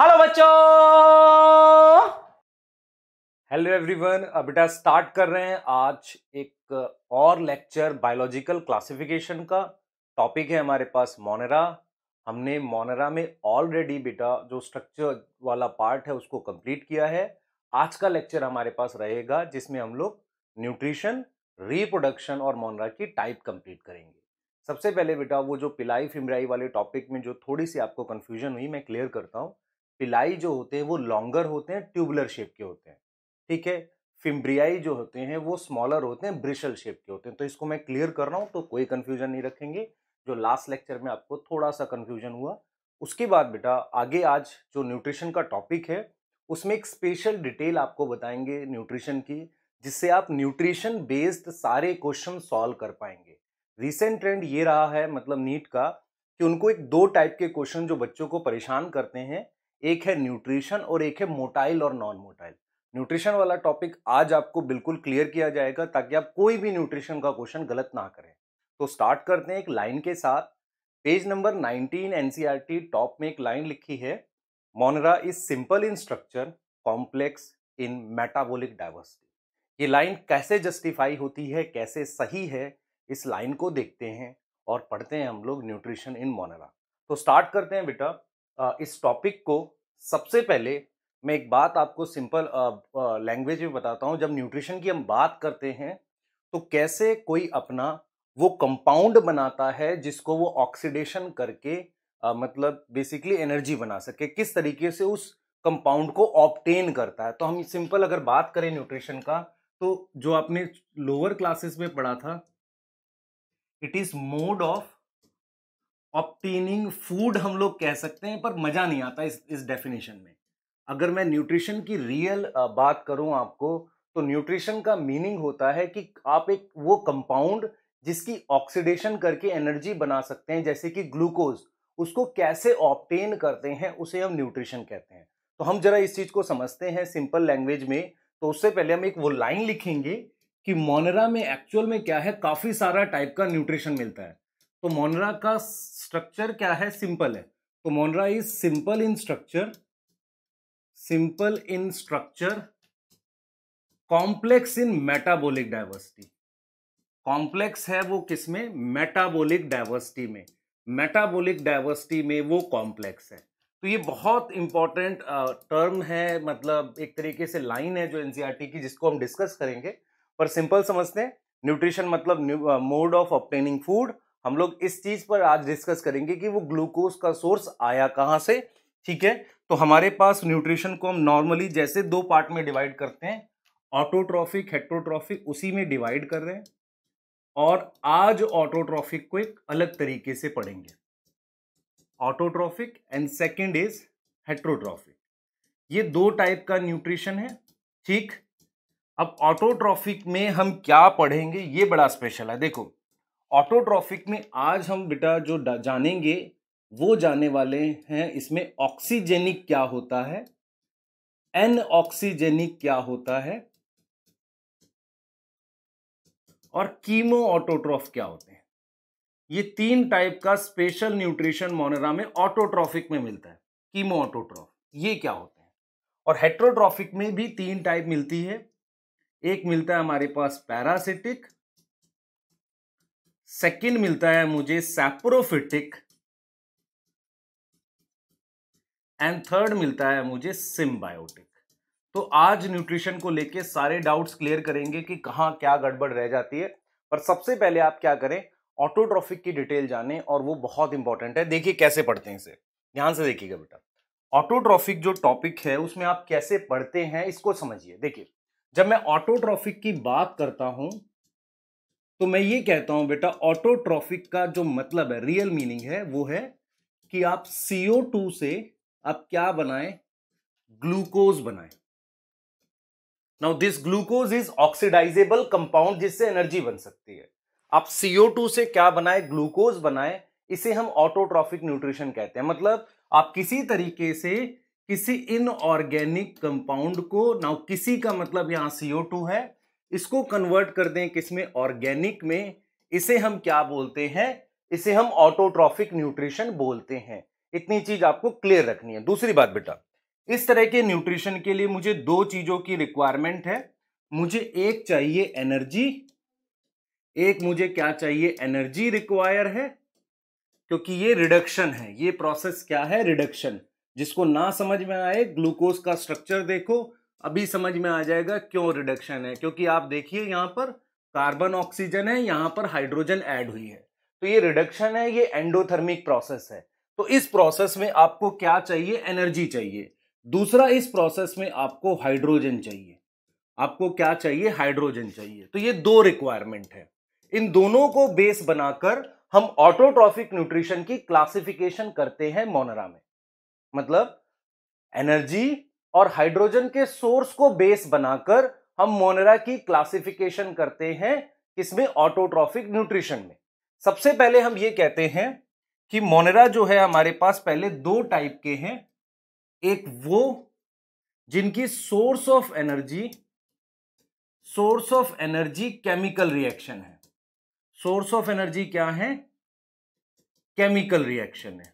Hello बच्चों hello everyone बेटा start कर रहे हैं आज एक और लेक्चर बायोलॉजिकल क्लासिफिकेशन का टॉपिक है हमारे पास मोनेरा हमने मोनेरा में ऑलरेडी बेटा जो स्ट्रक्चर वाला पार्ट है उसको कंप्लीट किया है आज का लेक्चर हमारे पास रहेगा जिसमें हम लोग न्यूट्रिशन रिप्रोडक्शन और मोनेरा की टाइप कंप्लीट करेंगे सबसे पहले बेटा वो जो पिलाई फिमराई वाले टॉपिक में जो थोड़ी सी आपको कन्फ्यूजन हुई मैं क्लियर करता हूँ पिलाई जो होते हैं वो लॉन्गर होते हैं ट्यूबुलर शेप के होते हैं ठीक है फिम्ब्रियाई जो होते हैं वो स्मॉलर होते हैं ब्रिशल शेप के होते हैं तो इसको मैं क्लियर कर रहा हूँ तो कोई कन्फ्यूजन नहीं रखेंगे जो लास्ट लेक्चर में आपको थोड़ा सा कन्फ्यूजन हुआ उसके बाद बेटा आगे आज जो न्यूट्रिशन का टॉपिक है उसमें एक स्पेशल डिटेल आपको बताएंगे न्यूट्रिशन की जिससे आप न्यूट्रिशन बेस्ड सारे क्वेश्चन सॉल्व कर पाएंगे रिसेंट ट्रेंड ये रहा है मतलब नीट का कि उनको एक दो टाइप के क्वेश्चन जो बच्चों को परेशान करते हैं एक है न्यूट्रिशन और एक है मोटाइल और नॉन मोटाइल न्यूट्रिशन वाला टॉपिक आज आपको बिल्कुल क्लियर किया जाएगा ताकि आप कोई भी न्यूट्रिशन का क्वेश्चन गलत ना करें तो स्टार्ट करते हैं एक लाइन के साथ पेज नंबर 19 एनसीईआरटी टॉप में एक लाइन लिखी है Monera is simple in structure complex in metabolic diversity ये लाइन कैसे जस्टिफाई होती है कैसे सही है इस लाइन को देखते हैं और पढ़ते हैं हम लोग न्यूट्रिशन इन मोनरा तो स्टार्ट करते हैं बेटा इस टॉपिक को सबसे पहले मैं एक बात आपको सिंपल लैंग्वेज में बताता हूँ जब न्यूट्रिशन की हम बात करते हैं तो कैसे कोई अपना वो कंपाउंड बनाता है जिसको वो ऑक्सीडेशन करके आ, मतलब बेसिकली एनर्जी बना सके किस तरीके से उस कंपाउंड को ऑप्टेन करता है तो हम सिंपल अगर बात करें न्यूट्रिशन का तो जो आपने लोअर क्लासेस में पढ़ा था it is mode of obtaining food हम लोग कह सकते हैं पर मज़ा नहीं आता इस इस डेफिनेशन में अगर मैं न्यूट्रिशन की रियल बात करूं आपको तो न्यूट्रिशन का मीनिंग होता है कि आप एक वो कंपाउंड जिसकी ऑक्सीडेशन करके एनर्जी बना सकते हैं जैसे कि ग्लूकोज उसको कैसे ऑप्टेन करते हैं उसे हम न्यूट्रिशन कहते हैं तो हम जरा इस चीज़ को समझते हैं सिंपल लैंग्वेज में तो उससे पहले हम एक वो लाइन लिखेंगे कि मोनरा में एक्चुअल में क्या है काफ़ी सारा टाइप का न्यूट्रिशन मिलता है तो मोनरा का स्ट्रक्चर क्या है सिंपल है तो Monera is simple in structure simple in structure complex in metabolic diversity complex है वो किसमें मेटाबॉलिक डाइवर्सिटी में मेटाबॉलिक डाइवर्सिटी में वो कॉम्प्लेक्स है तो ये बहुत इंपॉर्टेंट टर्म है मतलब एक तरीके से लाइन है जो एनसीईआरटी e की जिसको हम डिस्कस करेंगे पर सिंपल समझते हैं न्यूट्रिशन मतलब मोड ऑफ ऑप्टेनिंग फूड हम लोग इस चीज पर आज डिस्कस करेंगे कि वो ग्लूकोज का सोर्स आया कहाँ से ठीक है तो हमारे पास न्यूट्रिशन को हम नॉर्मली जैसे दो पार्ट में डिवाइड करते हैं ऑटोट्रॉफिक हेट्रोट्रॉफिक उसी में डिवाइड कर रहे हैं और आज ऑटोट्रॉफिक को एक अलग तरीके से पढ़ेंगे autotrophic and second is heterotrophic ये दो टाइप का न्यूट्रिशन है ठीक अब ऑटोट्रॉफिक में हम क्या पढ़ेंगे ये बड़ा स्पेशल है देखो ऑटोट्रॉफिक में आज हम बेटा जो जानेंगे वो जाने वाले हैं इसमें ऑक्सीजेनिक क्या होता है एन ऑक्सीजेनिक क्या होता है और कीमो ऑटोट्रॉफ क्या होते हैं ये तीन टाइप का स्पेशल न्यूट्रिशन मोनरा में ऑटोट्रॉफिक में मिलता है कीमो ऑटोट्रॉफ ये क्या होते हैं और हेट्रोट्रॉफिक में भी तीन टाइप मिलती है एक मिलता है हमारे पास पैरासिटिक सेकंड मिलता है मुझे सैप्रोफिटिक एंड थर्ड मिलता है मुझे सिम्बायोटिक तो आज न्यूट्रिशन को लेके सारे डाउट्स क्लियर करेंगे कि कहाँ क्या गड़बड़ रह जाती है पर सबसे पहले आप क्या करें ऑटोट्रॉफिक की डिटेल जाने और वो बहुत इंपॉर्टेंट है देखिए कैसे पढ़ते हैं इसे ध्यान से देखिएगा बेटा ऑटोट्रॉफिक जो टॉपिक है उसमें आप कैसे पढ़ते हैं इसको समझिए देखिए जब मैं ऑटोट्रॉफिक की बात करता हूं तो मैं ये कहता हूं बेटा ऑटोट्रॉफिक का जो मतलब है रियल मीनिंग है वो है कि आप सीओ टू से आप क्या बनाएं ग्लूकोज बनाएं now this glucose is oxidizable compound जिससे एनर्जी बन सकती है आप सीओ टू से क्या बनाए ग्लूकोज बनाए इसे हम ऑटोट्रॉफिक न्यूट्रिशन कहते हैं मतलब आप किसी तरीके से किसी इनऑर्गेनिक कंपाउंड को नाउ किसी का मतलब यहां सीओ टू है इसको कन्वर्ट कर दें किसमें ऑर्गेनिक में इसे हम क्या बोलते हैं इसे हम ऑटोट्रॉफिक न्यूट्रिशन बोलते हैं इतनी चीज आपको क्लियर रखनी है दूसरी बात बेटा इस तरह के न्यूट्रिशन के लिए मुझे दो चीजों की रिक्वायरमेंट है मुझे एक चाहिए एनर्जी एक मुझे क्या चाहिए एनर्जी रिक्वायर है क्योंकि ये रिडक्शन है ये प्रोसेस क्या है रिडक्शन जिसको ना समझ में आए ग्लूकोज का स्ट्रक्चर देखो अभी समझ में आ जाएगा क्यों रिडक्शन है क्योंकि आप देखिए यहाँ पर कार्बन ऑक्सीजन है यहाँ पर हाइड्रोजन ऐड हुई है तो ये रिडक्शन है ये एंडोथर्मिक प्रोसेस है तो इस प्रोसेस में आपको क्या चाहिए एनर्जी चाहिए दूसरा इस प्रोसेस में आपको हाइड्रोजन चाहिए आपको क्या चाहिए हाइड्रोजन चाहिए तो ये दो रिक्वायरमेंट है इन दोनों को बेस बनाकर हम ऑटोट्रॉफिक न्यूट्रिशन की क्लासिफिकेशन करते हैं मोनरा में मतलब एनर्जी और हाइड्रोजन के सोर्स को बेस बनाकर हम मोनेरा की क्लासिफिकेशन करते हैं किसमें ऑटोट्रॉफिक न्यूट्रिशन में सबसे पहले हम ये कहते हैं कि मोनेरा जो है हमारे पास पहले दो टाइप के हैं एक वो जिनकी source of energy source of energy chemical reaction है सोर्स ऑफ एनर्जी क्या है केमिकल रिएक्शन है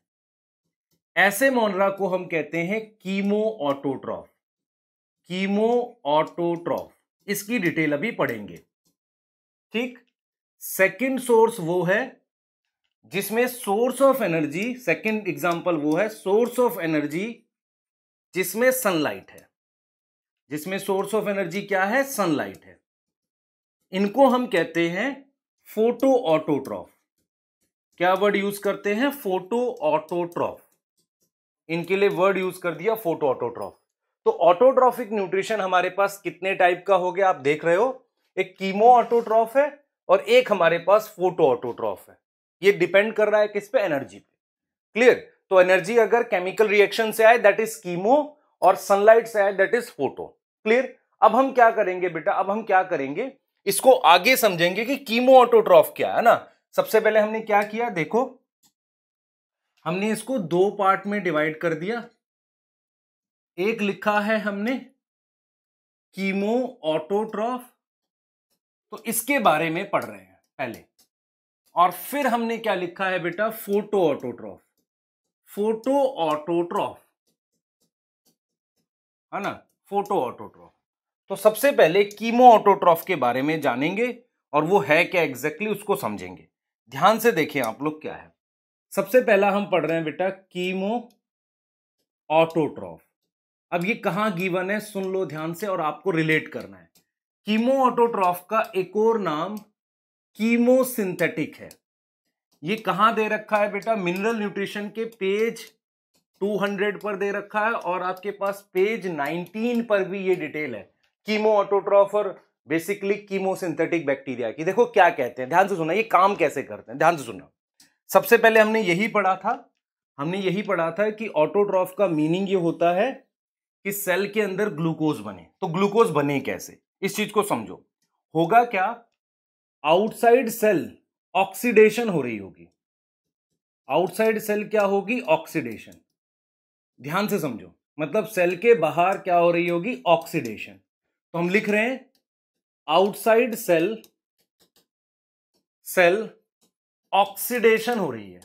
ऐसे मोनरा को हम कहते हैं कीमो ऑटोट्रॉफ कीमो ऑटोट्रॉफ इसकी डिटेल अभी पढ़ेंगे ठीक सेकंड सोर्स वो है जिसमें source of energy second example वो है सोर्स ऑफ एनर्जी जिसमें सनलाइट है जिसमें सोर्स ऑफ एनर्जी क्या है सनलाइट है इनको हम कहते हैं फोटो ऑटोट्रॉफ क्या वर्ड यूज करते हैं फोटो ऑटोट्रॉफ इनके लिए वर्ड यूज कर दिया फोटो ऑटोट्रॉफ तो ऑटोट्रॉफिक न्यूट्रिशन हमारे पास कितने टाइप का हो गया आप देख रहे हो एक कीमो ऑटोट्रॉफ है और एक हमारे पास फोटो ऑटोट्रॉफ है ये डिपेंड कर रहा है किस पे एनर्जी पे क्लियर तो एनर्जी अगर केमिकल रिएक्शन से आए दैट इज कीमो और सनलाइट से आए दैट इज फोटो क्लियर अब हम क्या करेंगे बेटा अब हम क्या करेंगे इसको आगे समझेंगे कि कीमो ऑटोट्रॉफ क्या है ना सबसे पहले हमने क्या किया देखो हमने इसको दो पार्ट में डिवाइड कर दिया एक लिखा है हमने कीमो ऑटोट्रॉफ तो इसके बारे में पढ़ रहे हैं पहले और फिर हमने क्या लिखा है बेटा फोटो ऑटोट्रॉफ फोटो ऑटोट्रॉफ है ना फोटो ऑटोट्रॉफ तो सबसे पहले कीमो ऑटोट्रॉफ के बारे में जानेंगे और वो है क्या एग्जैक्टली exactly उसको समझेंगे ध्यान से देखें आप लोग क्या है सबसे पहला हम पढ़ रहे हैं बेटा कीमो ऑटोट्रॉफ अब ये कहां गिवन है सुन लो ध्यान से और आपको रिलेट करना है कीमो ऑटोट्रॉफ का एक और नाम कीमो सिंथेटिक है ये कहां दे रखा है बेटा मिनरल न्यूट्रिशन के पेज 200 पर दे रखा है और आपके पास पेज 19 पर भी ये डिटेल है कीमो ऑटोट्रॉफ और बेसिकली कीमो सिंथेटिक बैक्टीरिया की देखो क्या कहते हैं ध्यान से सुनना ये काम कैसे करते हैं ध्यान से सुनना सबसे पहले हमने यही पढ़ा था हमने यही पढ़ा था कि ऑटोट्रॉफ का मीनिंग ये होता है कि सेल के अंदर ग्लूकोज बने तो ग्लूकोज बने कैसे इस चीज को समझो होगा क्या आउटसाइड सेल ऑक्सीडेशन हो रही होगी आउटसाइड सेल क्या होगी ऑक्सीडेशन ध्यान से समझो मतलब सेल के बाहर क्या हो रही होगी ऑक्सीडेशन तो हम लिख रहे हैं आउटसाइड सेल सेल ऑक्सीडेशन हो रही है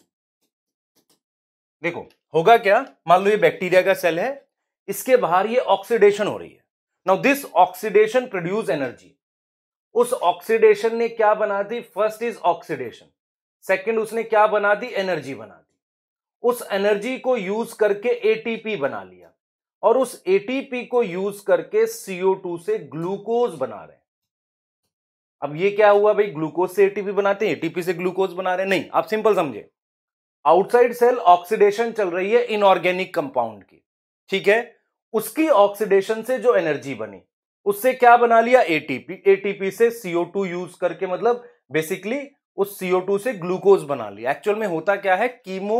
देखो होगा क्या मान लो ये बैक्टीरिया का सेल है इसके बाहर ये ऑक्सीडेशन हो रही है now this oxidation produce energy उस ऑक्सीडेशन ने क्या बना दी फर्स्ट इज ऑक्सीडेशन सेकंड उसने क्या बना दी एनर्जी बना दी उस एनर्जी को यूज करके एटीपी बना लिया और उस एटीपी को यूज करके सीओ टू से ग्लूकोज बना रहे हैं अब ये क्या हुआ भाई ग्लूकोज से एटीपी बनाते हैं एटीपी से ग्लूकोज बना रहे हैं नहीं आप सिंपल समझे आउटसाइड सेल ऑक्सीडेशन चल रही है इनऑर्गेनिक कंपाउंड की ठीक है उसकी ऑक्सीडेशन से जो एनर्जी बनी उससे क्या बना लिया एटीपी एटीपी से टू यूज करके मतलब बेसिकली उस टू से ग्लूकोज बना लिया एक्चुअल में होता क्या है कीमो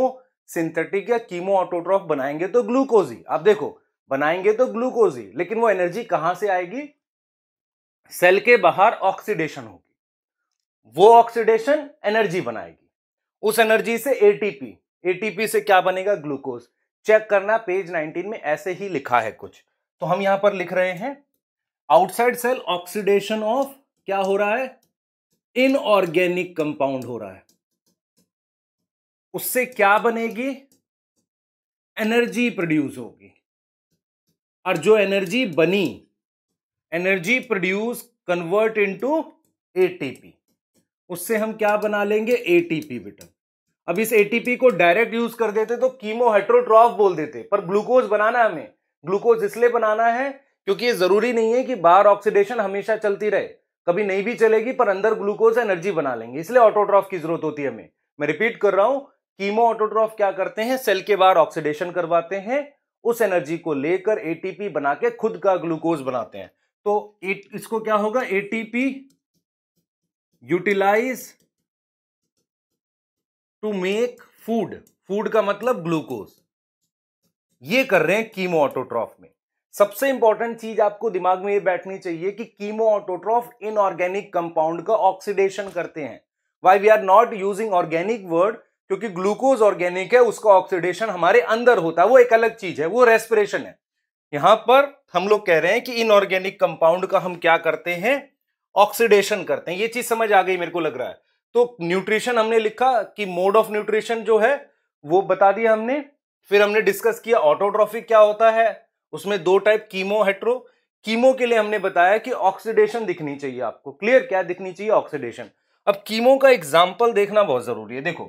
सिंथेटिक या कीमो ऑटोट्रॉफ बनाएंगे तो ग्लूकोज ही आप देखो बनाएंगे तो ग्लूकोज ही लेकिन वो एनर्जी कहां से आएगी सेल के बाहर ऑक्सीडेशन होगी वो ऑक्सीडेशन एनर्जी बनाएगी उस एनर्जी से एटीपी एटीपी से क्या बनेगा ग्लूकोज चेक करना पेज 19 में ऐसे ही लिखा है कुछ तो हम यहां पर लिख रहे हैं आउटसाइड सेल ऑक्सीडेशन ऑफ क्या हो रहा है इनऑर्गेनिक कंपाउंड हो रहा है उससे क्या बनेगी एनर्जी प्रोड्यूस होगी और जो एनर्जी बनी energy produce convert into ATP उससे हम क्या बना लेंगे एटीपी बेटा अब इस एटीपी को डायरेक्ट यूज कर देते तो कीमोहेट्रोट्रॉफ बोल देते पर ग्लूकोज बनाना है हमें ग्लूकोज इसलिए बनाना है क्योंकि ये जरूरी नहीं है कि बाहर ऑक्सीडेशन हमेशा चलती रहे कभी नहीं भी चलेगी पर अंदर ग्लूकोज एनर्जी बना लेंगे इसलिए ऑटोट्रॉफ की जरूरत होती है हमें मैं रिपीट कर रहा हूं कीमो ऑटोट्रॉफ क्या करते हैं सेल के बाहर ऑक्सीडेशन करवाते हैं उस एनर्जी को लेकर एटीपी बना के खुद का ग्लूकोज बनाते हैं तो इसको क्या होगा ATP utilize to make food food का मतलब ग्लूकोज ये कर रहे हैं कीमो ऑटोट्रॉफ में सबसे इंपॉर्टेंट चीज आपको दिमाग में ये बैठनी चाहिए कि कीमो ऑटोट्रॉफ इनऑर्गेनिक कंपाउंड का ऑक्सीडेशन करते हैं why we are not using organic word क्योंकि ग्लूकोज ऑर्गेनिक है उसका ऑक्सीडेशन हमारे अंदर होता है वो एक अलग चीज है वो रेस्पिरेशन है यहां पर हम लोग कह रहे हैं कि इनऑर्गेनिक कंपाउंड का हम क्या करते हैं ऑक्सीडेशन करते हैं ये चीज समझ आ गई मेरे को लग रहा है तो न्यूट्रिशन हमने लिखा कि मोड ऑफ न्यूट्रिशन जो है वो बता दिया हमने फिर हमने डिस्कस किया ऑटोट्रॉफिक क्या होता है उसमें दो टाइप कीमो हेट्रो कीमो के लिए हमने बताया कि ऑक्सीडेशन दिखनी चाहिए आपको क्लियर क्या दिखनी चाहिए ऑक्सीडेशन अब कीमो का एग्जाम्पल देखना बहुत जरूरी है देखो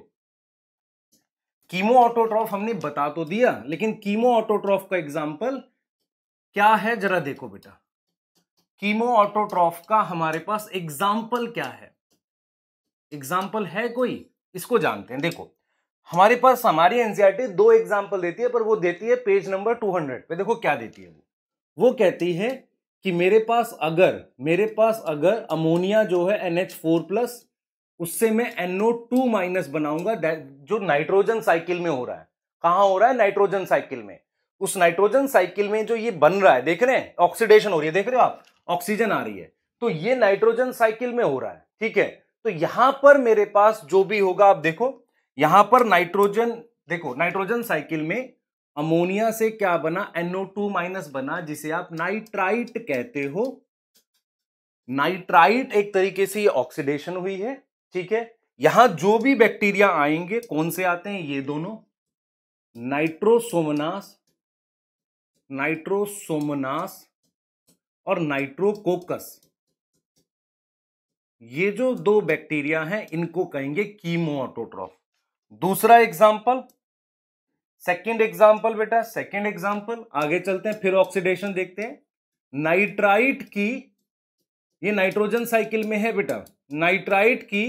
कीमो ऑटोट्रॉफ हमने बता तो दिया लेकिन कीमो ऑटोट्रॉफ का एग्जाम्पल क्या है जरा देखो बेटा कीमो ऑटोट्रॉफ का हमारे पास एग्जाम्पल क्या है एग्जाम्पल है कोई इसको जानते हैं देखो हमारे पास हमारी एनसीआरटी दो एग्जाम्पल देती है पर वो देती है पेज नंबर टू हंड्रेड पे देखो क्या देती है वो वो कहती है कि मेरे पास अगर मेरे पास अगर अमोनिया जो है एन एच फोर प्लस उससे मैं एनओ टू माइनस बनाऊंगा जो नाइट्रोजन साइकिल में हो रहा है कहां हो रहा है नाइट्रोजन साइकिल में उस नाइट्रोजन साइकिल में जो ये बन रहा है देख रहे हैं ऑक्सीडेशन हो रही है देख रहे हो आप ऑक्सीजन आ रही है तो ये नाइट्रोजन साइकिल में हो रहा है ठीक है तो यहां पर मेरे पास जो भी होगा आप देखो यहां पर नाइट्रोजन देखो नाइट्रोजन साइकिल में अमोनिया से क्या बना एनओ टू माइनस बना जिसे आप नाइट्राइट कहते हो नाइट्राइट एक तरीके से ये ऑक्सीडेशन हुई है ठीक है यहां जो भी बैक्टीरिया आएंगे कौन से आते हैं ये दोनों नाइट्रोसोमनास नाइट्रोसोमनास और नाइट्रोकोकस ये जो दो बैक्टीरिया हैं इनको कहेंगे कीमोऑटोट्रॉफ दूसरा एग्जाम्पल सेकेंड एग्जाम्पल बेटा सेकेंड एग्जाम्पल आगे चलते हैं फिर ऑक्सीडेशन देखते हैं नाइट्राइट की ये नाइट्रोजन साइकिल में है बेटा नाइट्राइट की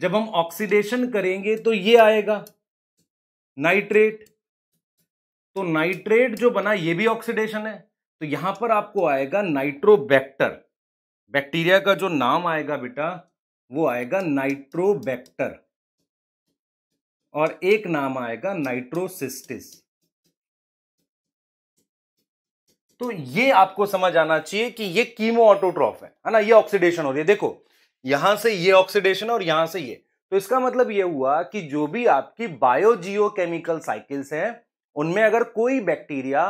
जब हम ऑक्सीडेशन करेंगे तो ये आएगा नाइट्रेट तो नाइट्रेट जो बना ये भी ऑक्सीडेशन है तो यहां पर आपको आएगा नाइट्रोबैक्टर बैक्टीरिया का जो नाम आएगा बेटा वो आएगा नाइट्रोबैक्टर और एक नाम आएगा नाइट्रोसिस्टिस तो ये आपको समझ आना चाहिए कि ये कीमो ऑटोट्रॉफ है है ना ये ऑक्सीडेशन हो रही है देखो यहां से ये ऑक्सीडेशन और यहां से ये तो इसका मतलब ये हुआ कि जो भी आपकी बायोजियो केमिकल साइकिल्स हैं उनमें अगर कोई बैक्टीरिया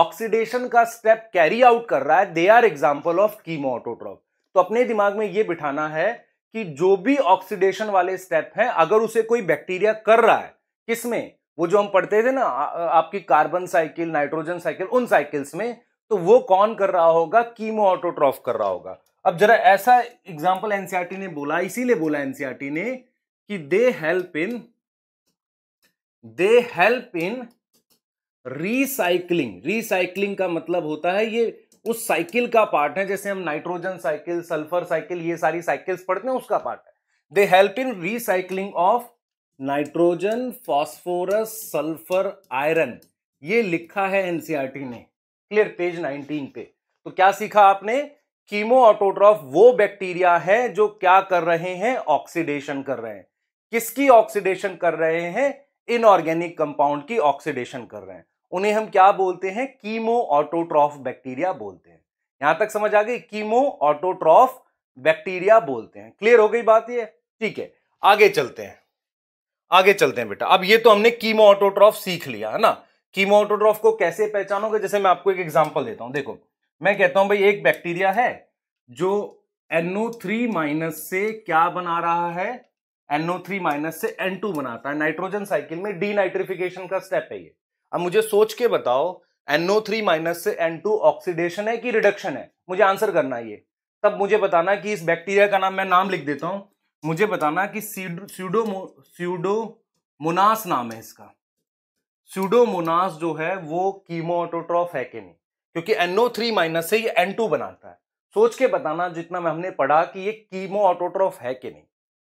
ऑक्सीडेशन का स्टेप कैरी आउट कर रहा है they are example of chemoautotroph तो अपने दिमाग में यह बिठाना है कि जो भी ऑक्सीडेशन वाले स्टेप हैं अगर उसे कोई बैक्टीरिया कर रहा है किसमें वो जो हम पढ़ते थे ना आपकी कार्बन साइकिल नाइट्रोजन साइकिल उन साइकिल्स में तो वो कौन कर रहा होगा ऑटोट्रॉफ कर रहा होगा अब जरा ऐसा एग्जाम्पल एनसीआरटी e ने बोला इसीलिए बोला एनसीआरटी e ने कि they help in they help in recycling recycling का मतलब होता है ये उस साइकिल का पार्ट है जैसे हम नाइट्रोजन साइकिल सल्फर साइकिल ये सारी साइकिल्स पढ़ते हैं उसका पार्ट है they help in recycling of nitrogen phosphorus sulphur iron ये लिखा है एनसीआरटी e ने क्लियर पेज 19 पे तो क्या सीखा आपने कीमो ऑटोट्रॉफ वो बैक्टीरिया है जो क्या कर रहे हैं ऑक्सीडेशन कर रहे हैं किसकी ऑक्सीडेशन कर रहे हैं इनऑर्गेनिक कंपाउंड की ऑक्सीडेशन कर रहे हैं उन्हें हम क्या बोलते हैं कीमो ऑटोट्रॉफ बैक्टीरिया बोलते हैं यहां तक समझ आ गई कीमो ऑटोट्रॉफ बैक्टीरिया बोलते हैं क्लियर हो गई बात ये ठीक है आगे चलते हैं आगे चलते हैं बेटा अब ये तो हमने कीमो ऑटोट्रॉफ सीख लिया है ना कीमो ऑटोट्रॉफ को कैसे पहचानोगे जैसे मैं आपको एक एग्जाम्पल देता हूं देखो मैं कहता हूं भाई एक बैक्टीरिया है जो एनओ थ्री माइनस से क्या बना रहा है एनओ थ्री माइनस से एन टू बनाता है नाइट्रोजन साइकिल में डी नाइट्रिफिकेशन का स्टेप है ये अब मुझे सोच के बताओ एनओ थ्री माइनस से एन टू ऑक्सीडेशन है कि रिडक्शन है मुझे आंसर करना ये तब मुझे बताना कि इस बैक्टीरिया का नाम मैं नाम लिख देता हूं मुझे बताना कि सीडोमोनास नाम है इसका सीडोमोनास जो है वो कीमोटोट्रॉफ है कि नहीं क्योंकि एनओ थ्री माइनस से ये एन टू बनाता है सोच के बताना जितना मैं हमने पढ़ा कि ये कीमो ऑटोट्रॉफ है कि नहीं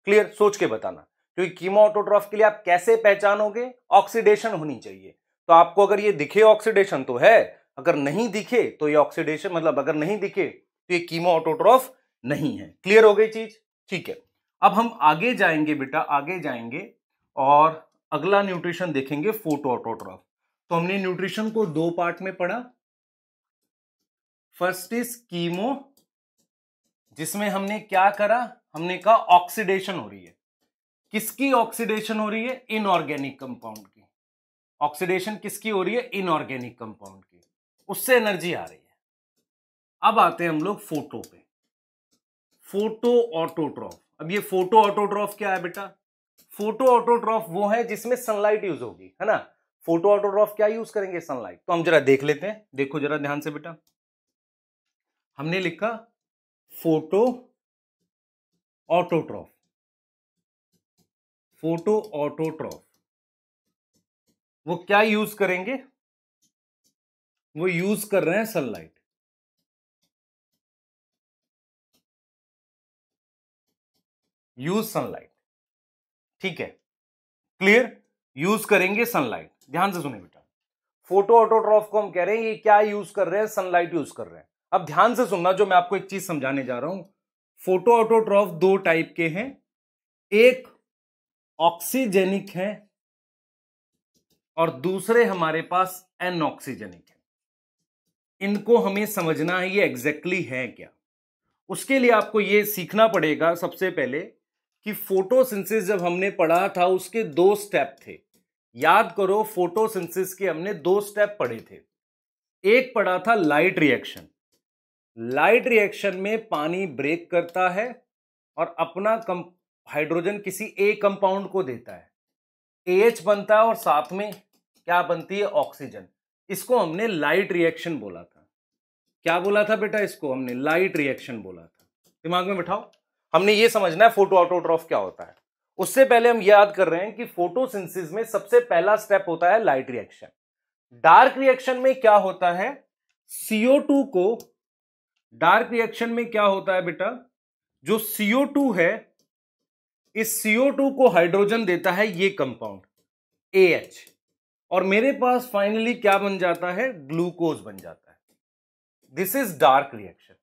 क्लियर सोच के बताना क्योंकि कीमो ऑटोट्रॉफ के लिए आप कैसे पहचानोगे ऑक्सीडेशन होनी चाहिए तो आपको अगर ये दिखे ऑक्सीडेशन तो है अगर नहीं दिखे तो ये ऑक्सीडेशन मतलब अगर नहीं दिखे तो ये कीमो ऑटोट्रॉफ नहीं है क्लियर हो गई चीज ठीक है अब हम आगे जाएंगे बेटा आगे जाएंगे और अगला न्यूट्रिशन देखेंगे फोटो ऑटोट्रॉफ तो हमने न्यूट्रिशन को दो पार्ट में पढ़ा फर्स्ट इज कीमो जिसमें हमने क्या करा हमने कहा ऑक्सीडेशन हो रही है किसकी ऑक्सीडेशन हो रही है इनऑर्गेनिक कंपाउंड ऑक्सीडेशन किसकी हो रही है इनऑर्गेनिक कंपाउंड की उससे एनर्जी आ रही है अब आते हैं हम लोग फोटो पे फोटो ऑटोट्रॉफ अब ये फोटो ऑटोट्रॉफ क्या है बेटा फोटो ऑटोट्रॉफ वो है जिसमें सनलाइट यूज होगी है ना फोटो ऑटोट्रॉफ क्या यूज करेंगे सनलाइट तो हम जरा देख लेते हैं देखो जरा ध्यान से बेटा हमने लिखा फोटो ऑटोट्रॉफ फोटो ऑटोट्रॉफ वो क्या यूज करेंगे वो यूज कर रहे हैं सनलाइट यूज सनलाइट ठीक है क्लियर यूज करेंगे सनलाइट ध्यान से सुने बेटा फोटो ऑटोट्रॉफ को हम कह रहे हैं ये क्या यूज कर रहे हैं सनलाइट यूज कर रहे हैं अब ध्यान से सुनना जो मैं आपको एक चीज समझाने जा रहा हूं फोटो ऑटोट्रॉफ दो टाइप के हैं एक ऑक्सीजेनिक है और दूसरे हमारे पास एनऑक्सीजनिक है इनको हमें समझना है ये एग्जैक्टली exactly है क्या उसके लिए आपको ये सीखना पड़ेगा सबसे पहले कि फोटोसिंथेसिस जब हमने पढ़ा था उसके दो स्टेप थे याद करो फोटोसिंथेसिस के हमने दो स्टेप पढ़े थे एक पढ़ा था लाइट रिएक्शन लाइट रिएक्शन में पानी ब्रेक करता है और अपना हाइड्रोजन किसी एक कंपाउंड को देता है एच बनता है और साथ में क्या बनती है ऑक्सीजन इसको हमने लाइट रिएक्शन बोला था क्या बोला था बेटा इसको हमने लाइट रिएक्शन बोला था दिमाग में बिठाओ हमने ये समझना है फोटो ऑटोट्रॉफ क्या होता है उससे पहले हम याद कर रहे हैं कि फोटोसिंथेसिस में सबसे पहला स्टेप होता है लाइट रिएक्शन डार्क रिएक्शन में क्या होता है CO2 को डार्क रिएक्शन में क्या होता है बेटा जो CO2 है इस CO2 को हाइड्रोजन देता है ये कंपाउंड AH और मेरे पास फाइनली क्या बन जाता है ग्लूकोज बन जाता है दिस इज डार्क रिएक्शन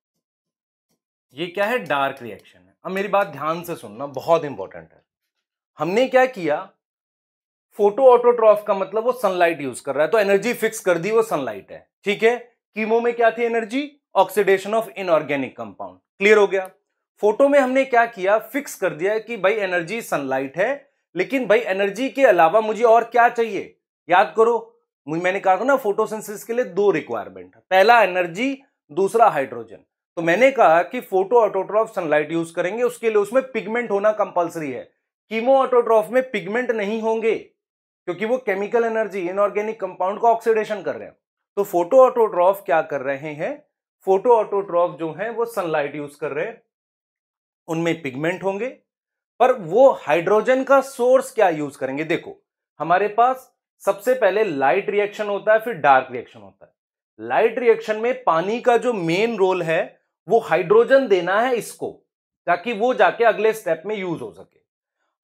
ये क्या है डार्क रिएक्शन है अब मेरी बात ध्यान से सुनना बहुत इंपॉर्टेंट है हमने क्या किया फोटो ऑटोट्रॉफ का मतलब वो सनलाइट यूज कर रहा है तो एनर्जी फिक्स कर दी वो सनलाइट है ठीक है कीमो में क्या थी energy oxidation of inorganic compound clear हो गया फोटो में हमने क्या किया फिक्स कर दिया कि भाई एनर्जी सनलाइट है लेकिन भाई एनर्जी के अलावा मुझे और क्या चाहिए याद करो मैंने कहा था ना फोटोसिंथेसिस के लिए दो रिक्वायरमेंट पहला एनर्जी दूसरा हाइड्रोजन तो मैंने कहा कि फोटो ऑटोट्रॉफ सनलाइट यूज करेंगे उसके लिए उसमें पिगमेंट होना कंपलसरी है कीमो ऑटोट्रॉफ में पिगमेंट नहीं होंगे क्योंकि वो केमिकल एनर्जी इनऑर्गेनिक कंपाउंड का ऑक्सीडेशन कर रहे हैं तो फोटो ऑटोट्रॉफ क्या कर रहे हैं फोटो ऑटोट्रॉफ जो है वो सनलाइट यूज कर रहे हैं उनमें पिगमेंट होंगे पर वो हाइड्रोजन का सोर्स क्या यूज करेंगे देखो हमारे पास सबसे पहले लाइट रिएक्शन होता है फिर डार्क रिएक्शन होता है लाइट रिएक्शन में पानी का जो मेन रोल है वो हाइड्रोजन देना है इसको ताकि वो जाके अगले स्टेप में यूज हो सके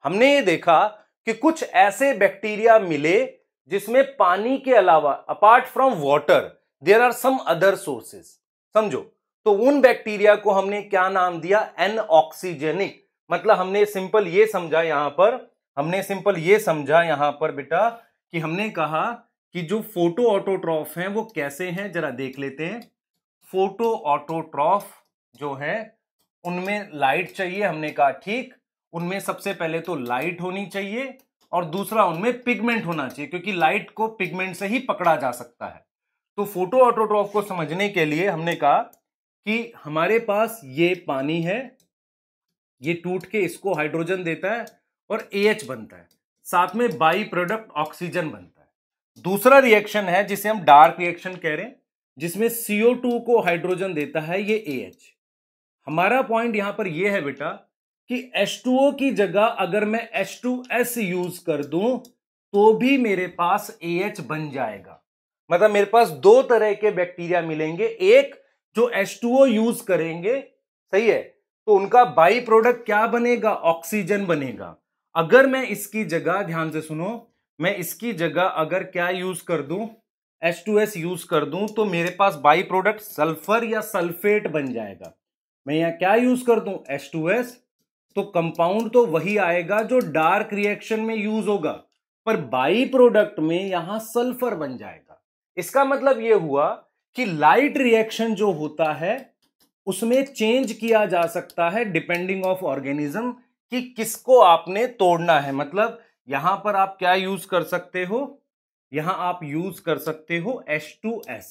हमने ये देखा कि कुछ ऐसे बैक्टीरिया मिले जिसमें पानी के अलावा apart from water there are some other sources समझो तो उन बैक्टीरिया को हमने क्या नाम दिया एन ऑक्सीजेनिक मतलब हमने सिंपल ये समझा यहां पर हमने सिंपल ये समझा यहां पर बेटा कि हमने कहा कि जो फोटो ऑटोट्रॉफ हैं वो कैसे हैं जरा देख लेते हैं फोटो ऑटोट्रॉफ जो है उनमें लाइट चाहिए हमने कहा ठीक उनमें सबसे पहले तो लाइट होनी चाहिए और दूसरा उनमें पिगमेंट होना चाहिए क्योंकि लाइट को पिगमेंट से ही पकड़ा जा सकता है तो फोटो ऑटोट्रॉफ को समझने के लिए हमने कहा कि हमारे पास ये पानी है ये टूट के इसको हाइड्रोजन देता है और ए एच बनता है साथ में बाई प्रोडक्ट ऑक्सीजन बनता है दूसरा रिएक्शन है जिसे हम डार्क रिएक्शन कह रहे हैं जिसमें CO2 को हाइड्रोजन देता है ये AH हमारा पॉइंट यहां पर यह है बेटा कि H2O की जगह अगर मैं H2S यूज कर दूं तो भी मेरे पास AH बन जाएगा मतलब मेरे पास दो तरह के बैक्टीरिया मिलेंगे एक जो H2O यूज करेंगे सही है तो उनका बाई प्रोडक्ट क्या बनेगा ऑक्सीजन बनेगा अगर मैं इसकी जगह ध्यान से सुनो मैं इसकी जगह अगर क्या यूज कर दूं एस यूज कर दूं तो मेरे पास बाई प्रोडक्ट सल्फर या सल्फेट बन जाएगा मैं यहाँ क्या यूज कर दूं एस तो कंपाउंड तो वही आएगा जो डार्क रिएक्शन में यूज होगा पर बाई प्रोडक्ट में यहां सल्फर बन जाएगा इसका मतलब यह हुआ कि लाइट रिएक्शन जो होता है उसमें चेंज किया जा सकता है डिपेंडिंग ऑफ ऑर्गेनिज्म कि किसको आपने तोड़ना है मतलब यहां पर आप क्या यूज कर सकते हो यहां आप यूज कर सकते हो H2S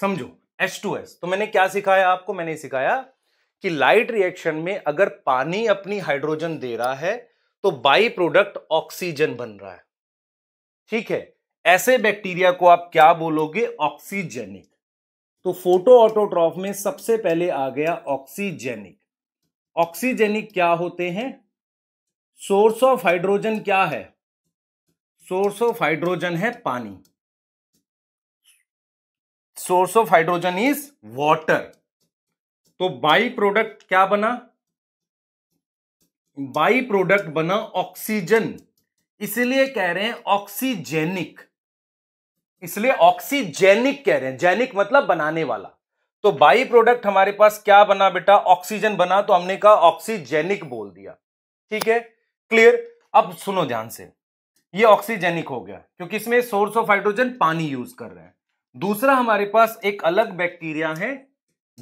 समझो H2S तो मैंने क्या सिखाया आपको मैंने सिखाया कि लाइट रिएक्शन में अगर पानी अपनी हाइड्रोजन दे रहा है तो बाई प्रोडक्ट ऑक्सीजन बन रहा है ठीक है ऐसे बैक्टीरिया को आप क्या बोलोगे ऑक्सीजेनिक तो फोटो ऑटोट्रॉफ में सबसे पहले आ गया ऑक्सीजेनिक ऑक्सीजेनिक क्या होते हैं सोर्स ऑफ हाइड्रोजन क्या है सोर्स ऑफ हाइड्रोजन है पानी source of hydrogen is water तो बाई प्रोडक्ट क्या बना बाई प्रोडक्ट बना ऑक्सीजन इसलिए कह रहे हैं ऑक्सीजेनिक इसलिए ऑक्सीजेनिक कह रहे हैं जेनिक मतलब बनाने वाला तो बाई प्रोडक्ट हमारे पास क्या बना बेटा ऑक्सीजन बना तो हमने कहा ऑक्सीजेनिक बोल दिया ठीक है क्लियर अब सुनो ध्यान से ये ऑक्सीजेनिक हो गया क्योंकि इसमें सोर्स ऑफ हाइड्रोजन पानी यूज कर रहे हैं दूसरा हमारे पास एक अलग बैक्टीरिया है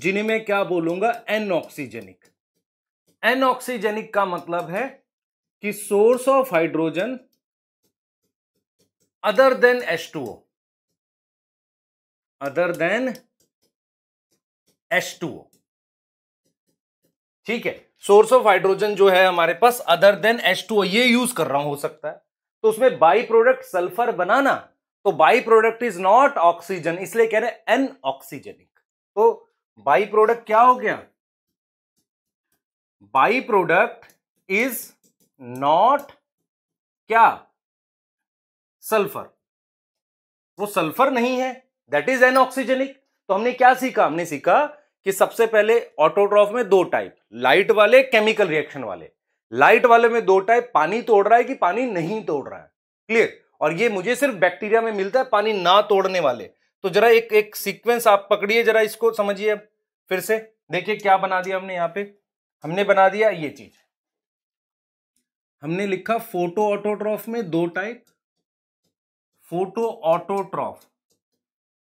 जिन्हें मैं क्या बोलूंगा एनऑक्सीजेनिक एनऑक्सीजेनिक का मतलब है कि source of hydrogen other than H two O other than H ठीक है सोर्स ऑफ हाइड्रोजन जो है हमारे पास अदर देन एच ये यूज कर रहा हूं हो सकता है तो उसमें बाई प्रोडक्ट सल्फर बनाना तो by product is not oxygen इसलिए कह रहे हैं एन ऑक्सीजनिक तो बाई प्रोडक्ट क्या हो गया बाई प्रोडक्ट इज नॉट क्या सल्फर वो सल्फर नहीं है दैट इज एनऑक्सीजेनिक तो हमने क्या सीखा हमने सीखा कि सबसे पहले ऑटोट्रॉफ में दो टाइप लाइट वाले केमिकल रिएक्शन वाले लाइट वाले में दो टाइप पानी तोड़ रहा है कि पानी नहीं तोड़ रहा है क्लियर और ये मुझे सिर्फ बैक्टीरिया में मिलता है पानी ना तोड़ने वाले तो जरा एक एक सीक्वेंस आप पकड़िए जरा इसको समझिए अब फिर से देखिए क्या बना दिया हमने यहाँ पे हमने बना दिया ये चीज हमने लिखा फोटो ऑटोट्रॉफ में दो टाइप फोटो ऑटोट्रॉफ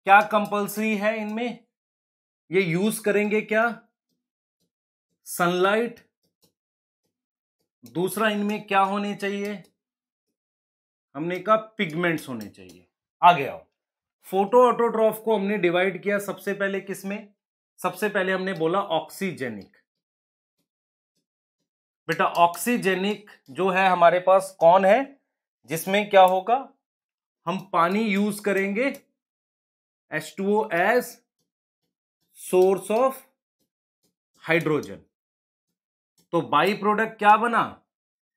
क्या कंपलसरी है इनमें ये यूज करेंगे क्या सनलाइट दूसरा इनमें क्या होने चाहिए हमने कहा पिगमेंट्स होने चाहिए आगे आओ फोटो ऑटोट्रॉफ को हमने डिवाइड किया सबसे पहले किसमें सबसे पहले हमने बोला ऑक्सीजेनिक बेटा ऑक्सीजेनिक जो है हमारे पास कौन है जिसमें क्या होगा हम पानी यूज करेंगे H2O as source of hydrogen. तो बाई प्रोडक्ट क्या बना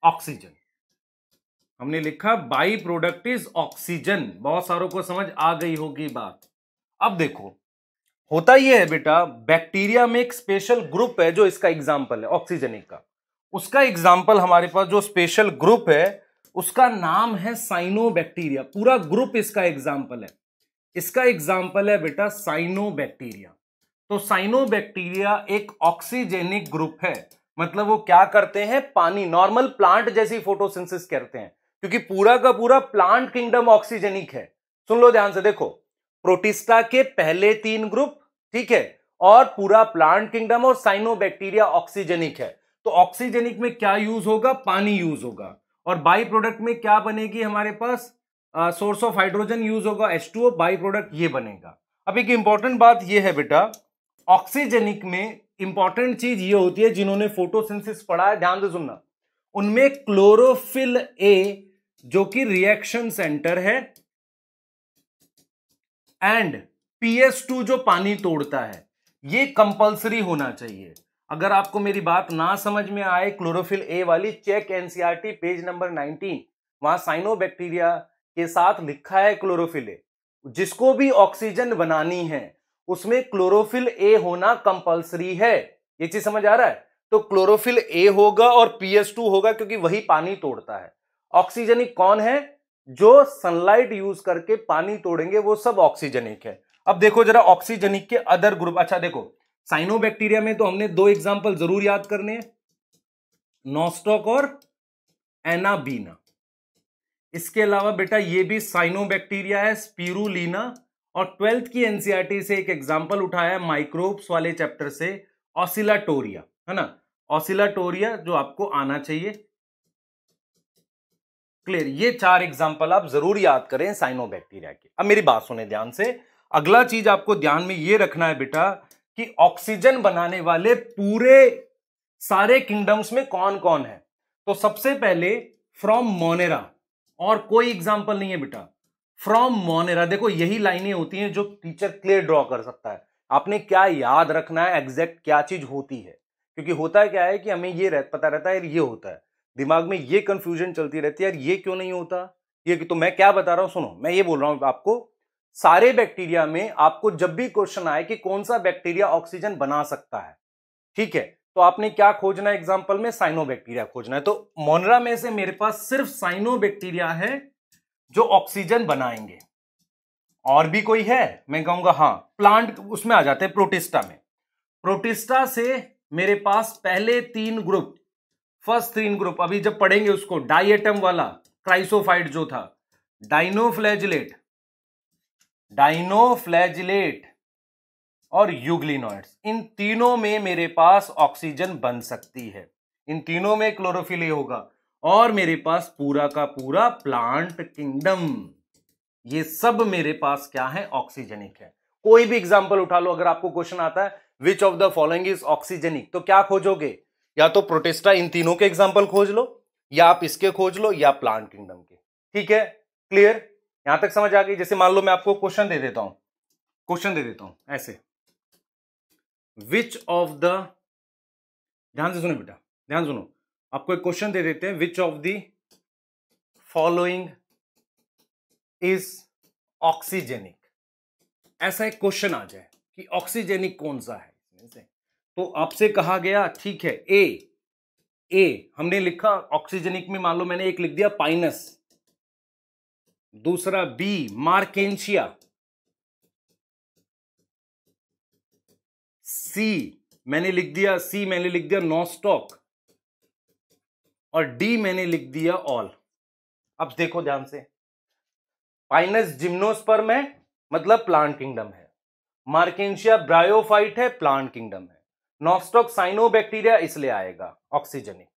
ऑक्सीजन हमने लिखा बाई प्रोडक्ट इज ऑक्सीजन बहुत सारों को समझ आ गई होगी बात अब देखो होता यह है बेटा बैक्टीरिया में एक स्पेशल ग्रुप है जो इसका एग्जाम्पल है ऑक्सीजनिक का उसका एग्जाम्पल हमारे पास जो स्पेशल ग्रुप है उसका नाम है साइनो बैक्टीरिया पूरा ग्रुप इसका एग्जाम्पल है इसका एग्जाम्पल है बेटा साइनोबैक्टीरिया तो साइनोबैक्टीरिया एक ऑक्सीजेनिक ग्रुप है मतलब वो क्या करते हैं पानी नॉर्मल प्लांट जैसी फोटोसिंथेसिस करते हैं क्योंकि पूरा का पूरा प्लांट किंगडम ऑक्सीजेनिक है सुन लो ध्यान से देखो प्रोटिस्टा के पहले तीन ग्रुप ठीक है और पूरा प्लांट किंगडम और साइनोबैक्टीरिया ऑक्सीजेनिक है तो ऑक्सीजेनिक में क्या यूज होगा पानी यूज होगा और बाई प्रोडक्ट में क्या बनेगी हमारे पास सोर्स ऑफ हाइड्रोजन यूज होगा एच टू बाई प्रोडक्ट ये बनेगा अब एक इंपॉर्टेंट बात ये है बेटा ऑक्सीजेनिक में इंपॉर्टेंट चीज ये होती है जिन्होंने फोटोसिंथेसिस पढ़ा है ध्यान से सुनना उनमें क्लोरोफिल ए जो कि रिएक्शन सेंटर है एंड टू जो पानी तोड़ता है ये कंपलसरी होना चाहिए अगर आपको मेरी बात ना समझ में आए क्लोरोफिल ए वाली चेक एनसीआर पेज नंबर 19 वहां साइनोबैक्टीरिया के साथ लिखा है क्लोरोफिल ए जिसको भी ऑक्सीजन बनानी है उसमें क्लोरोफिल ए होना कंपलसरी है ये चीज समझ आ रहा है तो क्लोरोफिल ए होगा और पीएस टू होगा क्योंकि वही पानी तोड़ता है ऑक्सीजनिक कौन है जो सनलाइट यूज करके पानी तोड़ेंगे वो सब ऑक्सीजनिक है अब देखो जरा ऑक्सीजनिक के अदर ग्रुप अच्छा देखो साइनोबैक्टीरिया में तो हमने दो एग्जाम्पल जरूर याद करने हैं नॉस्टॉक और एनाबीना इसके अलावा बेटा ये भी साइनोबैक्टीरिया है स्पीरुलिना और ट्वेल्थ की एनसीईआरटी e से एक एग्जाम्पल उठाया है माइक्रोब्स वाले चैप्टर से ऑसिलाटोरिया है ना ऑसिलाटोरिया जो आपको आना चाहिए क्लियर ये चार एग्जाम्पल आप जरूर याद करें साइनोबैक्टीरिया के अब मेरी बात सुने ध्यान से अगला चीज आपको ध्यान में ये रखना है बेटा कि ऑक्सीजन बनाने वाले पूरे सारे किंगडम्स में कौन कौन है तो सबसे पहले फ्रॉम मोनेरा और कोई एग्जाम्पल नहीं है बेटा फ्रॉम मोनेरा देखो यही लाइनें होती हैं जो टीचर क्लियर ड्रॉ कर सकता है आपने क्या याद रखना है एग्जैक्ट क्या चीज होती है क्योंकि होता है क्या है कि हमें ये रह, पता रहता है ये होता है दिमाग में ये कंफ्यूजन चलती रहती है यार ये क्यों नहीं होता ये तो मैं क्या बता रहा हूं सुनो मैं ये बोल रहा हूं आपको सारे बैक्टीरिया में आपको जब भी क्वेश्चन आए कि कौन सा बैक्टीरिया ऑक्सीजन बना सकता है ठीक है तो आपने क्या खोजना है एग्जाम्पल में साइनोबैक्टीरिया खोजना है तो मोनरा में से मेरे पास सिर्फ साइनोबैक्टीरिया है जो ऑक्सीजन बनाएंगे और भी कोई है मैं कहूंगा हाँ प्लांट उसमें आ जाते हैं प्रोटिस्टा में प्रोटिस्टा से मेरे पास पहले तीन ग्रुप फर्स्ट तीन ग्रुप अभी जब पढ़ेंगे उसको डाइएटम वाला क्राइसोफाइड जो था डाइनोफ्लैजिलेट डाइनोफ्लैजिलेट और यूग्लिनॉइड्स इन तीनों में मेरे पास ऑक्सीजन बन सकती है इन तीनों में क्लोरोफिल होगा और मेरे पास पूरा का पूरा प्लांट किंगडम ये सब मेरे पास क्या है ऑक्सीजनिक है कोई भी एग्जाम्पल उठा लो अगर आपको क्वेश्चन आता है which of the following is oxygenic तो क्या खोजोगे या तो प्रोटेस्टा इन तीनों के एग्जाम्पल खोज लो या आप इसके खोज लो या प्लांट किंगडम के ठीक है क्लियर यहां तक समझ आ गई जैसे मान लो मैं आपको क्वेश्चन दे देता हूं क्वेश्चन दे देता हूं ऐसे विच ऑफ द ध्यान से सुनो बेटा ध्यान सुनो आपको एक क्वेश्चन दे देते हैं which of the following is oxygenic ऐसा एक क्वेश्चन आ जाए कि ऑक्सीजेनिक कौन सा है तो आपसे कहा गया ठीक है ए ए हमने लिखा ऑक्सीजेनिक में मान लो मैंने एक लिख दिया पाइनस दूसरा बी मार्केशिया सी मैंने लिख दिया सी मैंने लिख दिया नो स्टॉक और डी मैंने लिख दिया ऑल अब देखो ध्यान से पाइनस जिम्नोस्पर्म मतलब है मतलब प्लांट किंगडम है मार्केशिया ब्रायोफाइट है प्लांट किंगडम है नॉस्टॉक साइनोबैक्टीरिया इसलिए आएगा ऑक्सीजनिक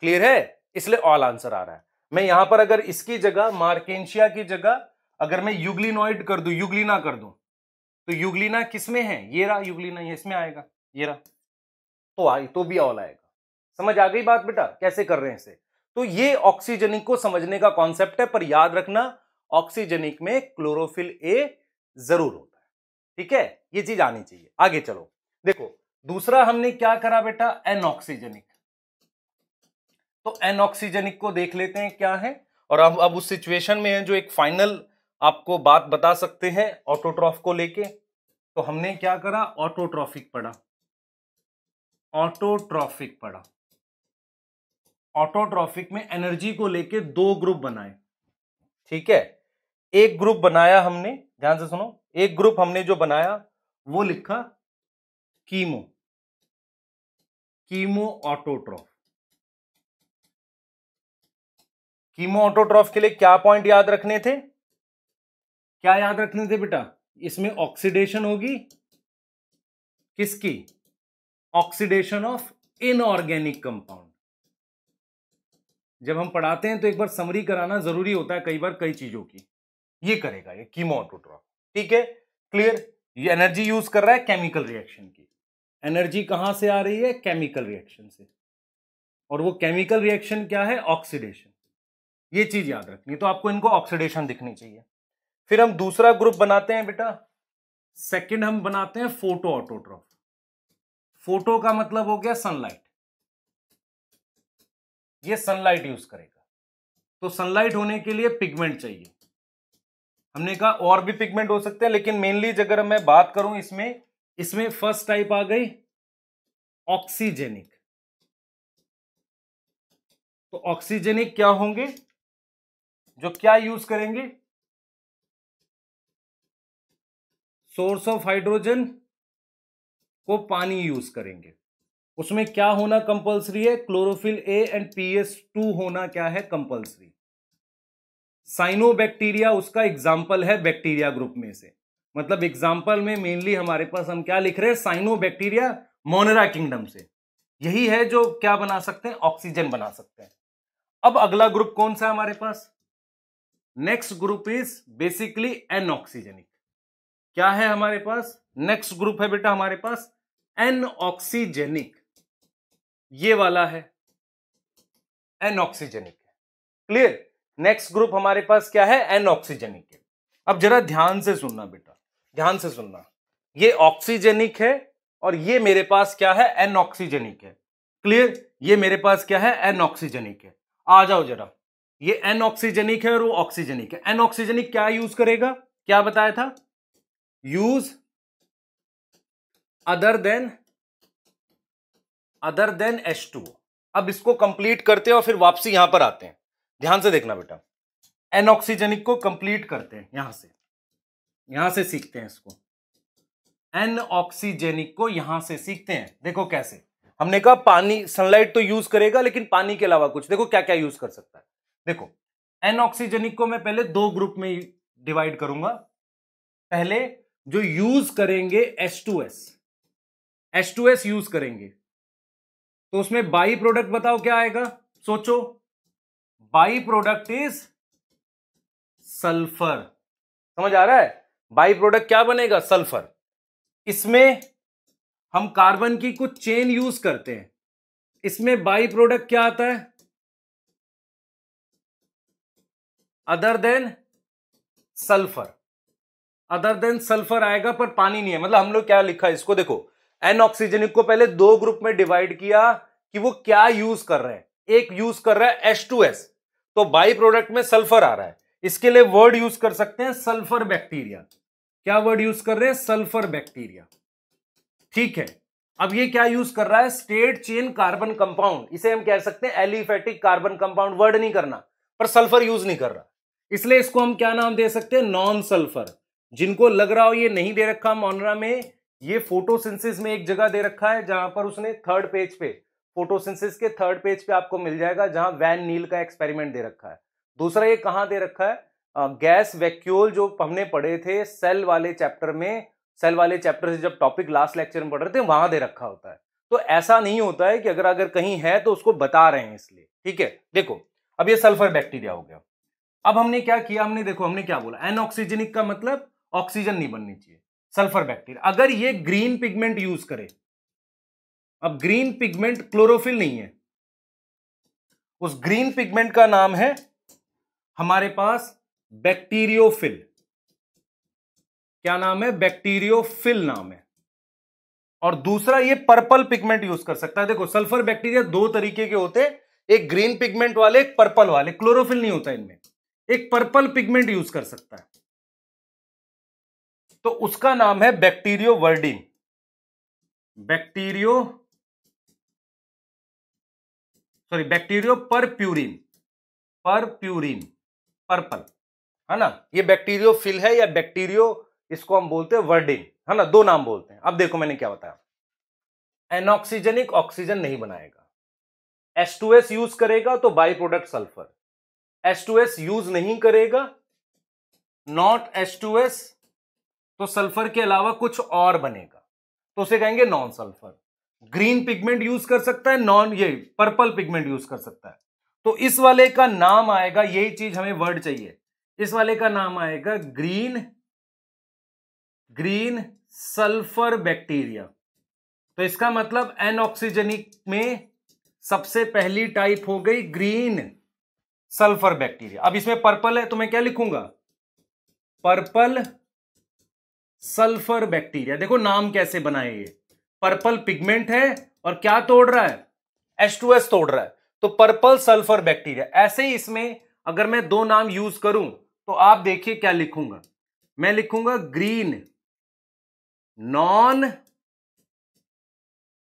क्लियर है इसलिए ऑल आंसर आ रहा है मैं यहां पर अगर इसकी जगह मार्केशिया की जगह अगर मैं युगलिनोइड कर दू यूग्लिना कर दू तो युगलिना किसमें है ये रहा युगलिना ये इसमें आएगा ये रहा तो आई तो भी ऑल आएगा समझ आ गई बात बेटा कैसे कर रहे हैं इसे तो ये ऑक्सीजनिक को समझने का कॉन्सेप्ट है पर याद रखना ऑक्सीजनिक में क्लोरोफिल ए जरूर होता है ठीक है ये चीज आनी चाहिए आगे चलो देखो दूसरा हमने क्या करा बेटा एनऑक्सीजनिक तो एनऑक्सीजनिक को देख लेते हैं क्या है और अब अब उस सिचुएशन में है जो एक फाइनल आपको बात बता सकते हैं ऑटोट्रॉफ को लेके तो हमने क्या करा ऑटोट्रॉफिक पढ़ा ऑटोट्रॉफिक पढ़ा ऑटोट्रॉफिक में एनर्जी को लेके दो ग्रुप बनाए ठीक है एक ग्रुप बनाया हमने ध्यान से सुनो एक ग्रुप हमने जो बनाया वो लिखा chemo chemo autotroph chemo autotroph के लिए क्या पॉइंट याद रखने थे क्या याद रखने थे बेटा इसमें ऑक्सीडेशन होगी किसकी ऑक्सीडेशन ऑफ इनऑर्गेनिक कंपाउंड जब हम पढ़ाते हैं तो एक बार समरी कराना जरूरी होता है कई बार कई चीजों की ये करेगा ये कीमोटोट्रॉप ठीक है क्लियर ये एनर्जी यूज कर रहा है केमिकल रिएक्शन की एनर्जी कहां से आ रही है केमिकल रिएक्शन से और वो केमिकल रिएक्शन क्या है ऑक्सीडेशन ये चीज याद रखनी है तो आपको इनको ऑक्सीडेशन दिखनी चाहिए फिर हम दूसरा ग्रुप बनाते हैं बेटा सेकंड हम बनाते हैं फोटो ऑटोट्रॉफ फोटो का मतलब हो गया सनलाइट ये सनलाइट यूज करेगा तो सनलाइट होने के लिए पिगमेंट चाहिए हमने कहा और भी पिगमेंट हो सकते हैं लेकिन मेनली अगर मैं बात करूं इसमें इसमें फर्स्ट टाइप आ गई ऑक्सीजेनिक तो ऑक्सीजेनिक क्या होंगे जो क्या यूज करेंगे सोर्स ऑफ हाइड्रोजन को पानी यूज करेंगे उसमें क्या होना कंपलसरी है chlorophyll A and PS two होना क्या है कंपलसरी साइनोबैक्टीरिया उसका एग्जाम्पल है बैक्टीरिया ग्रुप में से मतलब एग्जाम्पल में मेनली हमारे पास हम क्या लिख रहे हैं साइनोबैक्टीरिया मोनरा किंगडम से यही है जो क्या बना सकते हैं ऑक्सीजन बना सकते हैं अब अगला ग्रुप कौन सा हमारे पास next group is basically anoxygenic क्या है हमारे पास नेक्स्ट ग्रुप है बेटा हमारे पास एन ऑक्सीजेनिक ये वाला है anoxygenic clear next group हमारे पास क्या है एन ऑक्सीजेनिक अब जरा ध्यान से सुनना बेटा ध्यान से सुनना ये ऑक्सीजेनिक है और ये मेरे पास क्या है एन ऑक्सीजेनिक है क्लियर ये मेरे पास क्या है एन ऑक्सीजेनिक है आ जाओ जरा ये एन ऑक्सीजेनिक है और वो ऑक्सीजेनिक है एन ऑक्सीजेनिक क्या यूज करेगा क्या बताया था use other than other than H two अब इसको कंप्लीट करते हैं और फिर वापसी यहां पर आते हैं ध्यान से देखना बेटा एनऑक्सीजेनिक को कंप्लीट करते हैं यहां से यहां से सीखते हैं इसको एन ऑक्सीजेनिक को यहां से सीखते हैं देखो कैसे हमने कहा पानी सनलाइट तो यूज करेगा लेकिन पानी के अलावा कुछ देखो क्या क्या यूज कर सकता है देखो एन ऑक्सीजेनिक को मैं पहले दो ग्रुप में डिवाइड करूंगा पहले जो यूज करेंगे H2S H2S यूज करेंगे तो उसमें बाई प्रोडक्ट बताओ क्या आएगा सोचो बाई प्रोडक्ट इज सल्फर समझ आ रहा है बाई प्रोडक्ट क्या बनेगा सल्फर इसमें हम कार्बन की कुछ चेन यूज करते हैं इसमें बाई प्रोडक्ट क्या आता है other than sulphur other than sulphur आएगा पर पानी नहीं है मतलब हम लोग क्या लिखा है इसको देखो एन ऑक्सीजनिक को पहले दो ग्रुप में डिवाइड किया कि वो क्या यूज कर रहे हैं एक यूज कर रहा है H2S तो बाई प्रोडक्ट में सल्फर आ रहा है इसके लिए वर्ड यूज कर सकते हैं सल्फर बैक्टीरिया क्या वर्ड यूज कर रहे हैं सल्फर बैक्टीरिया ठीक है अब ये क्या यूज कर रहा है स्टेट चेन कार्बन कंपाउंड इसे हम कह सकते हैं एलिफेटिक कार्बन कंपाउंड वर्ड नहीं करना पर सल्फर यूज नहीं कर रहा इसलिए इसको हम क्या नाम दे सकते हैं नॉन सल्फर जिनको लग रहा हो ये नहीं दे रखा मोनरा में ये फोटोसिंथेसिस में एक जगह दे रखा है जहां पर उसने थर्ड पेज पे फोटोसिंथेसिस के थर्ड पेज पे आपको मिल जाएगा जहां वैन नील का एक्सपेरिमेंट दे रखा है दूसरा ये कहाँ दे रखा है गैस वैक्यूल जो हमने पढ़े थे सेल वाले चैप्टर में सेल वाले चैप्टर से जब टॉपिक लास्ट लेक्चर में पढ़ रहे थे वहां दे रखा होता है तो ऐसा नहीं होता है कि अगर अगर कहीं है तो उसको बता रहे हैं इसलिए ठीक है देखो अब ये सल्फर बैक्टीरिया हो गया अब हमने क्या किया हमने देखो हमने क्या बोला एनऑक्सीजेनिक का मतलब ऑक्सीजन नहीं बननी चाहिए सल्फर बैक्टीरिया अगर ये ग्रीन पिगमेंट यूज करे अब ग्रीन पिगमेंट क्लोरोफिल नहीं है उस ग्रीन पिगमेंट का नाम है हमारे पास बैक्टीरियोफिल क्या नाम है बैक्टीरियोफिल नाम है और दूसरा ये पर्पल पिगमेंट यूज कर सकता है देखो सल्फर बैक्टीरिया दो तरीके के होते हैं एक ग्रीन पिगमेंट वाले एक पर्पल वाले क्लोरोफिल नहीं होता इनमें एक पर्पल पिगमेंट यूज कर सकता है तो उसका नाम है bacterio viridin bacterio sorry bacterio purpurin purpurin purple है ना ये बैक्टीरियो फिल है या बैक्टीरियो इसको हम बोलते हैं वर्डिंग है ना दो नाम बोलते हैं अब देखो मैंने क्या बताया एनऑक्सीजनिक ऑक्सीजन नहीं बनाएगा एस यूज करेगा तो by product sulphur S use नहीं करेगा नॉट एस तो सल्फर के अलावा कुछ और बनेगा तो उसे कहेंगे non sulphur green pigment use कर सकता है नॉन ये पर्पल पिगमेंट यूज कर सकता है तो इस वाले का नाम आएगा यही चीज हमें वर्ड चाहिए इस वाले का नाम आएगा ग्रीन ग्रीन सल्फर बैक्टीरिया तो इसका मतलब एनऑक्सीजनिक में सबसे पहली टाइप हो गई ग्रीन सल्फर बैक्टीरिया अब इसमें पर्पल है तो मैं क्या लिखूंगा पर्पल सल्फर बैक्टीरिया देखो नाम कैसे बनाए ये पर्पल पिगमेंट है और क्या तोड़ रहा है एस टू एस तोड़ रहा है तो पर्पल सल्फर बैक्टीरिया ऐसे ही इसमें अगर मैं दो नाम यूज करूं तो आप देखिए क्या लिखूंगा मैं लिखूंगा ग्रीन नॉन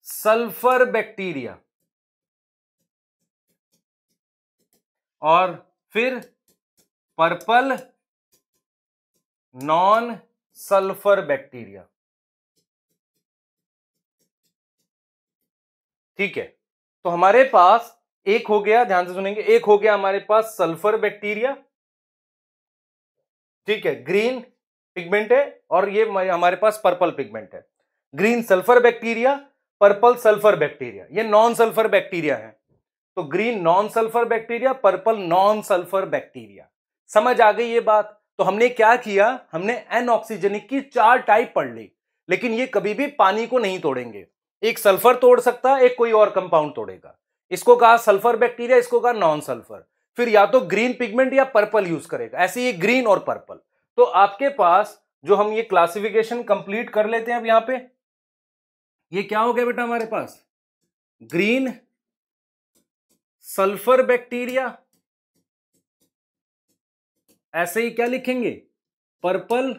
सल्फर बैक्टीरिया और फिर पर्पल नॉन सल्फर बैक्टीरिया ठीक है तो हमारे पास एक हो गया ध्यान से सुनेंगे एक हो गया हमारे पास सल्फर बैक्टीरिया ठीक है ग्रीन पिगमेंट है और ये हमारे पास पर्पल पिगमेंट है green sulphur bacteria purple sulphur bacteria ये नॉन सल्फर बैक्टीरिया है तो green non sulphur bacteria purple non sulphur bacteria समझ आ गई ये बात तो हमने क्या किया हमने एन ऑक्सीजनिक की चार टाइप पढ़ ली लेकिन ये कभी भी पानी को नहीं तोड़ेंगे एक सल्फर तोड़ सकता एक कोई और कंपाउंड तोड़ेगा इसको कहा सल्फर बैक्टीरिया इसको कहा नॉन सल्फर फिर या तो ग्रीन पिगमेंट या पर्पल यूज करेगा ऐसे ये ग्रीन और पर्पल तो आपके पास जो हम ये क्लासिफिकेशन कंप्लीट कर लेते हैं अब यहां पे ये क्या हो गया बेटा हमारे पास ग्रीन सल्फर बैक्टीरिया ऐसे ही क्या लिखेंगे पर्पल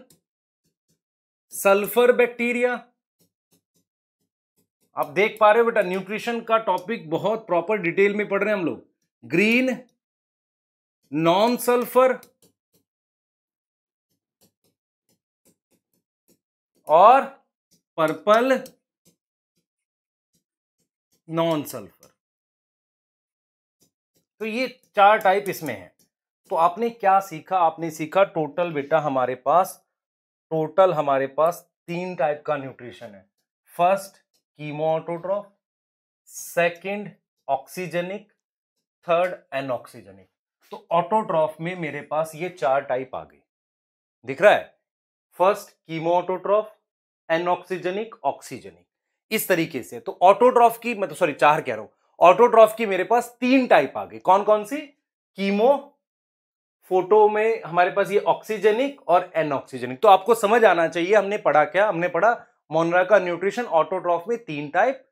सल्फर बैक्टीरिया आप देख पा रहे हो बेटा न्यूट्रिशन का टॉपिक बहुत प्रॉपर डिटेल में पढ़ रहे हैं हम लोग ग्रीन नॉन सल्फर और पर्पल नॉन सल्फर तो ये चार टाइप इसमें है तो आपने क्या सीखा आपने सीखा टोटल बेटा हमारे पास टोटल हमारे पास तीन टाइप का न्यूट्रिशन है first chemoautotroph second oxygenic third anoxygenic तो ऑटोट्रॉफ में मेरे पास ये चार टाइप आ गए दिख रहा है फर्स्ट कीमोटोट्रॉफ एनऑक्सीजेनिक ऑक्सीजनिक इस तरीके से तो ऑटोट्रॉफ की मैं तो सॉरी चार कह रहा हूं ऑटोट्रॉफ की मेरे पास तीन टाइप आ गई कौन कौन सी कीमो फोटो में हमारे पास ये ऑक्सीजेनिक और एनऑक्सीजेनिक तो आपको समझ आना चाहिए हमने पढ़ा क्या हमने पढ़ा मोनरा का न्यूट्रिशन ऑटोट्रॉफ में तीन type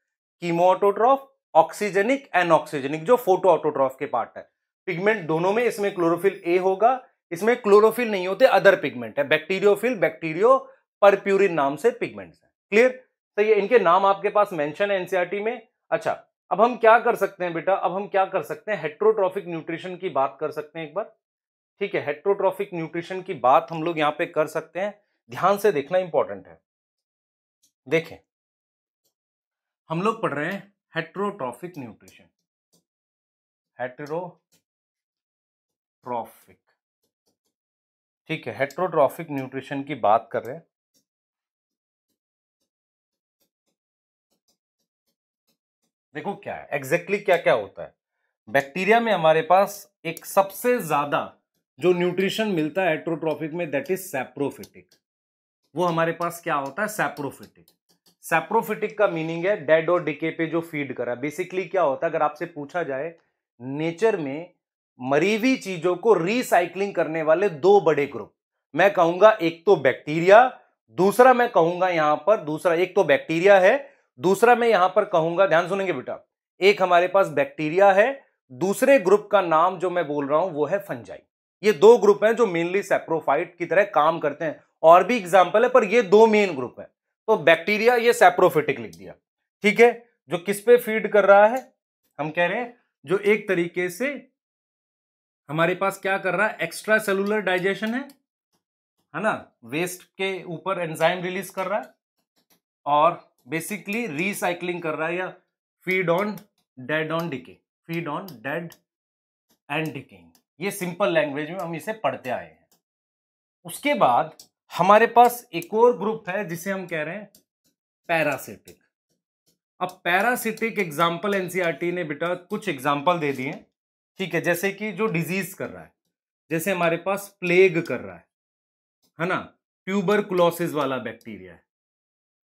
chemo autotroph oxygenic anoxygenic जो फोटो ऑटोट्रॉफ के पार्ट है पिगमेंट दोनों में इसमें क्लोरोफिल ए होगा इसमें क्लोरोफिल नहीं होते अदर पिगमेंट है बैक्टीरियोफिल बैक्टीरियो परप्यूरिन नाम से पिगमेंट्स हैं क्लियर तो ये इनके नाम आपके पास मेंशन है एनसीईआरटी e में अच्छा अब हम क्या कर सकते हैं बेटा अब हम क्या कर सकते हैं हेट्रोट्रॉफिक न्यूट्रिशन की बात कर सकते हैं एक बार ठीक है हेट्रोट्रॉफिक न्यूट्रिशन की बात हम लोग यहां पे कर सकते हैं ध्यान से देखना इंपॉर्टेंट है देखें हम लोग पढ़ रहे हैं हेट्रोट्रॉफिक न्यूट्रिशन हेट्रोट्रॉफिक ठीक है हेट्रोट्रॉफिक न्यूट्रिशन की बात कर रहे हैं देखो क्या है एग्जैक्टली exactly क्या क्या होता है बैक्टीरिया में हमारे पास एक सबसे ज्यादा जो न्यूट्रिशन मिलता है एट्रोट्रॉफिक में दैट इज सैप्रोफिटिक वो हमारे पास क्या होता है सैप्रोफिटिक सैप्रोफिटिक का मीनिंग है डेड और डिके पे जो फीड करा बेसिकली क्या होता है अगर आपसे पूछा जाए नेचर में मरीवी चीजों को रिसाइकलिंग करने वाले दो बड़े ग्रुप मैं कहूंगा एक तो बैक्टीरिया दूसरा मैं कहूंगा यहां पर दूसरा एक तो बैक्टीरिया है दूसरा मैं यहां पर कहूंगा ध्यान सुनेंगे बेटा एक हमारे पास बैक्टीरिया है दूसरे ग्रुप का नाम जो मैं बोल रहा हूं वो है फंजाई ये दो ग्रुप हैं जो मेनली सेप्रोफाइट की तरह काम करते हैं और भी एग्जाम्पल है पर ये दो मेन ग्रुप है तो बैक्टीरिया ये सेप्रोफिटिक लिख दिया ठीक है जो किस पे फीड कर रहा है हम कह रहे हैं जो एक तरीके से हमारे पास क्या कर रहा है एक्स्ट्रा सेलुलर डाइजेशन है है ना वेस्ट के ऊपर एंजाइम रिलीज कर रहा है और बेसिकली रिसाइकलिंग कर रहा है या feed on dead on decay feed on dead and decaying ये सिंपल लैंग्वेज में हम इसे पढ़ते आए हैं उसके बाद हमारे पास एक और ग्रुप है जिसे हम कह रहे हैं पैरासिटिक अब पैरासिटिक एग्जाम्पल एनसीईआरटी ने बेटा कुछ एग्जाम्पल दे दिए ठीक है जैसे कि जो डिजीज कर रहा है जैसे हमारे पास प्लेग कर रहा है है ना ट्यूबर कुलोसिस वाला बैक्टीरिया है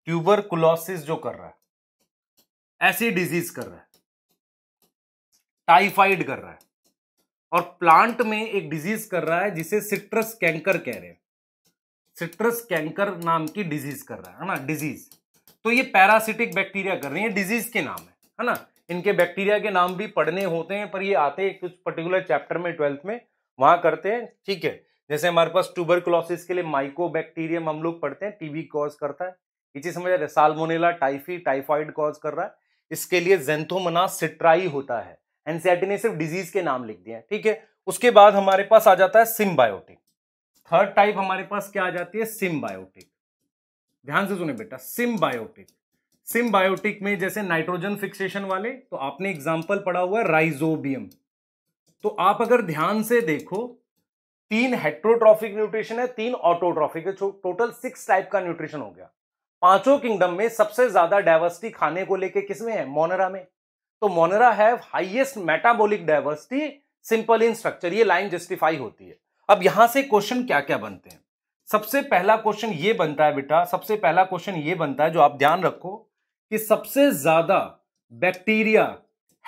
ट्यूबर कुलोसिस जो कर रहा है ऐसी डिजीज कर रहा है टाइफाइड कर रहा है और प्लांट में एक डिजीज कर रहा है जिसे सिट्रस कैंकर कह रहे हैं सिट्रस कैंकर नाम की डिजीज कर रहा है ना डिजीज तो ये पैरासिटिक बैक्टीरिया कर रही है डिजीज के नाम है है ना इनके बैक्टीरिया के नाम भी पढ़ने होते हैं पर ये आते हैं कुछ पर्टिकुलर चैप्टर में ट्वेल्थ में वहां करते हैं ठीक है जैसे हमारे पास ट्यूबर के लिए माइको बैक्टीरियम हम लोग पढ़ते हैं टीबी कॉज करता है ये चीज समझ है सालमोनेला टाइफी टाइफॉइड कॉज कर रहा है इसके लिए जेंथोमना सिट्राई होता है एनसीआरटी ने सिर्फ डिजीज के नाम लिख दिया ठीक है उसके बाद हमारे पास आ जाता है सिम्बायोटिक थर्ड टाइप हमारे पास क्या आ जाती है सिम्बायोटिक ध्यान से सुने बेटा सिम्बायोटिक सिम्बायोटिक में जैसे नाइट्रोजन फिक्सेशन वाले तो आपने एग्जाम्पल पढ़ा हुआ है राइजोबियम तो आप अगर ध्यान से देखो तीन हेट्रोट्रॉफिक न्यूट्रिशन है तीन ऑटोट्रॉफिक है टोटल सिक्स टाइप का न्यूट्रिशन हो गया पांचों किंगडम में सबसे ज्यादा डायवर्सिटी खाने को लेके किसमें है मोनरा में तो Monera have highest metabolic diversity simple in structure ये लाइन जस्टिफाई होती है अब यहां से क्वेश्चन क्या क्या बनते हैं सबसे पहला क्वेश्चन ये बनता है बेटा सबसे पहला क्वेश्चन ये बनता है जो आप ध्यान रखो कि सबसे ज्यादा बैक्टीरिया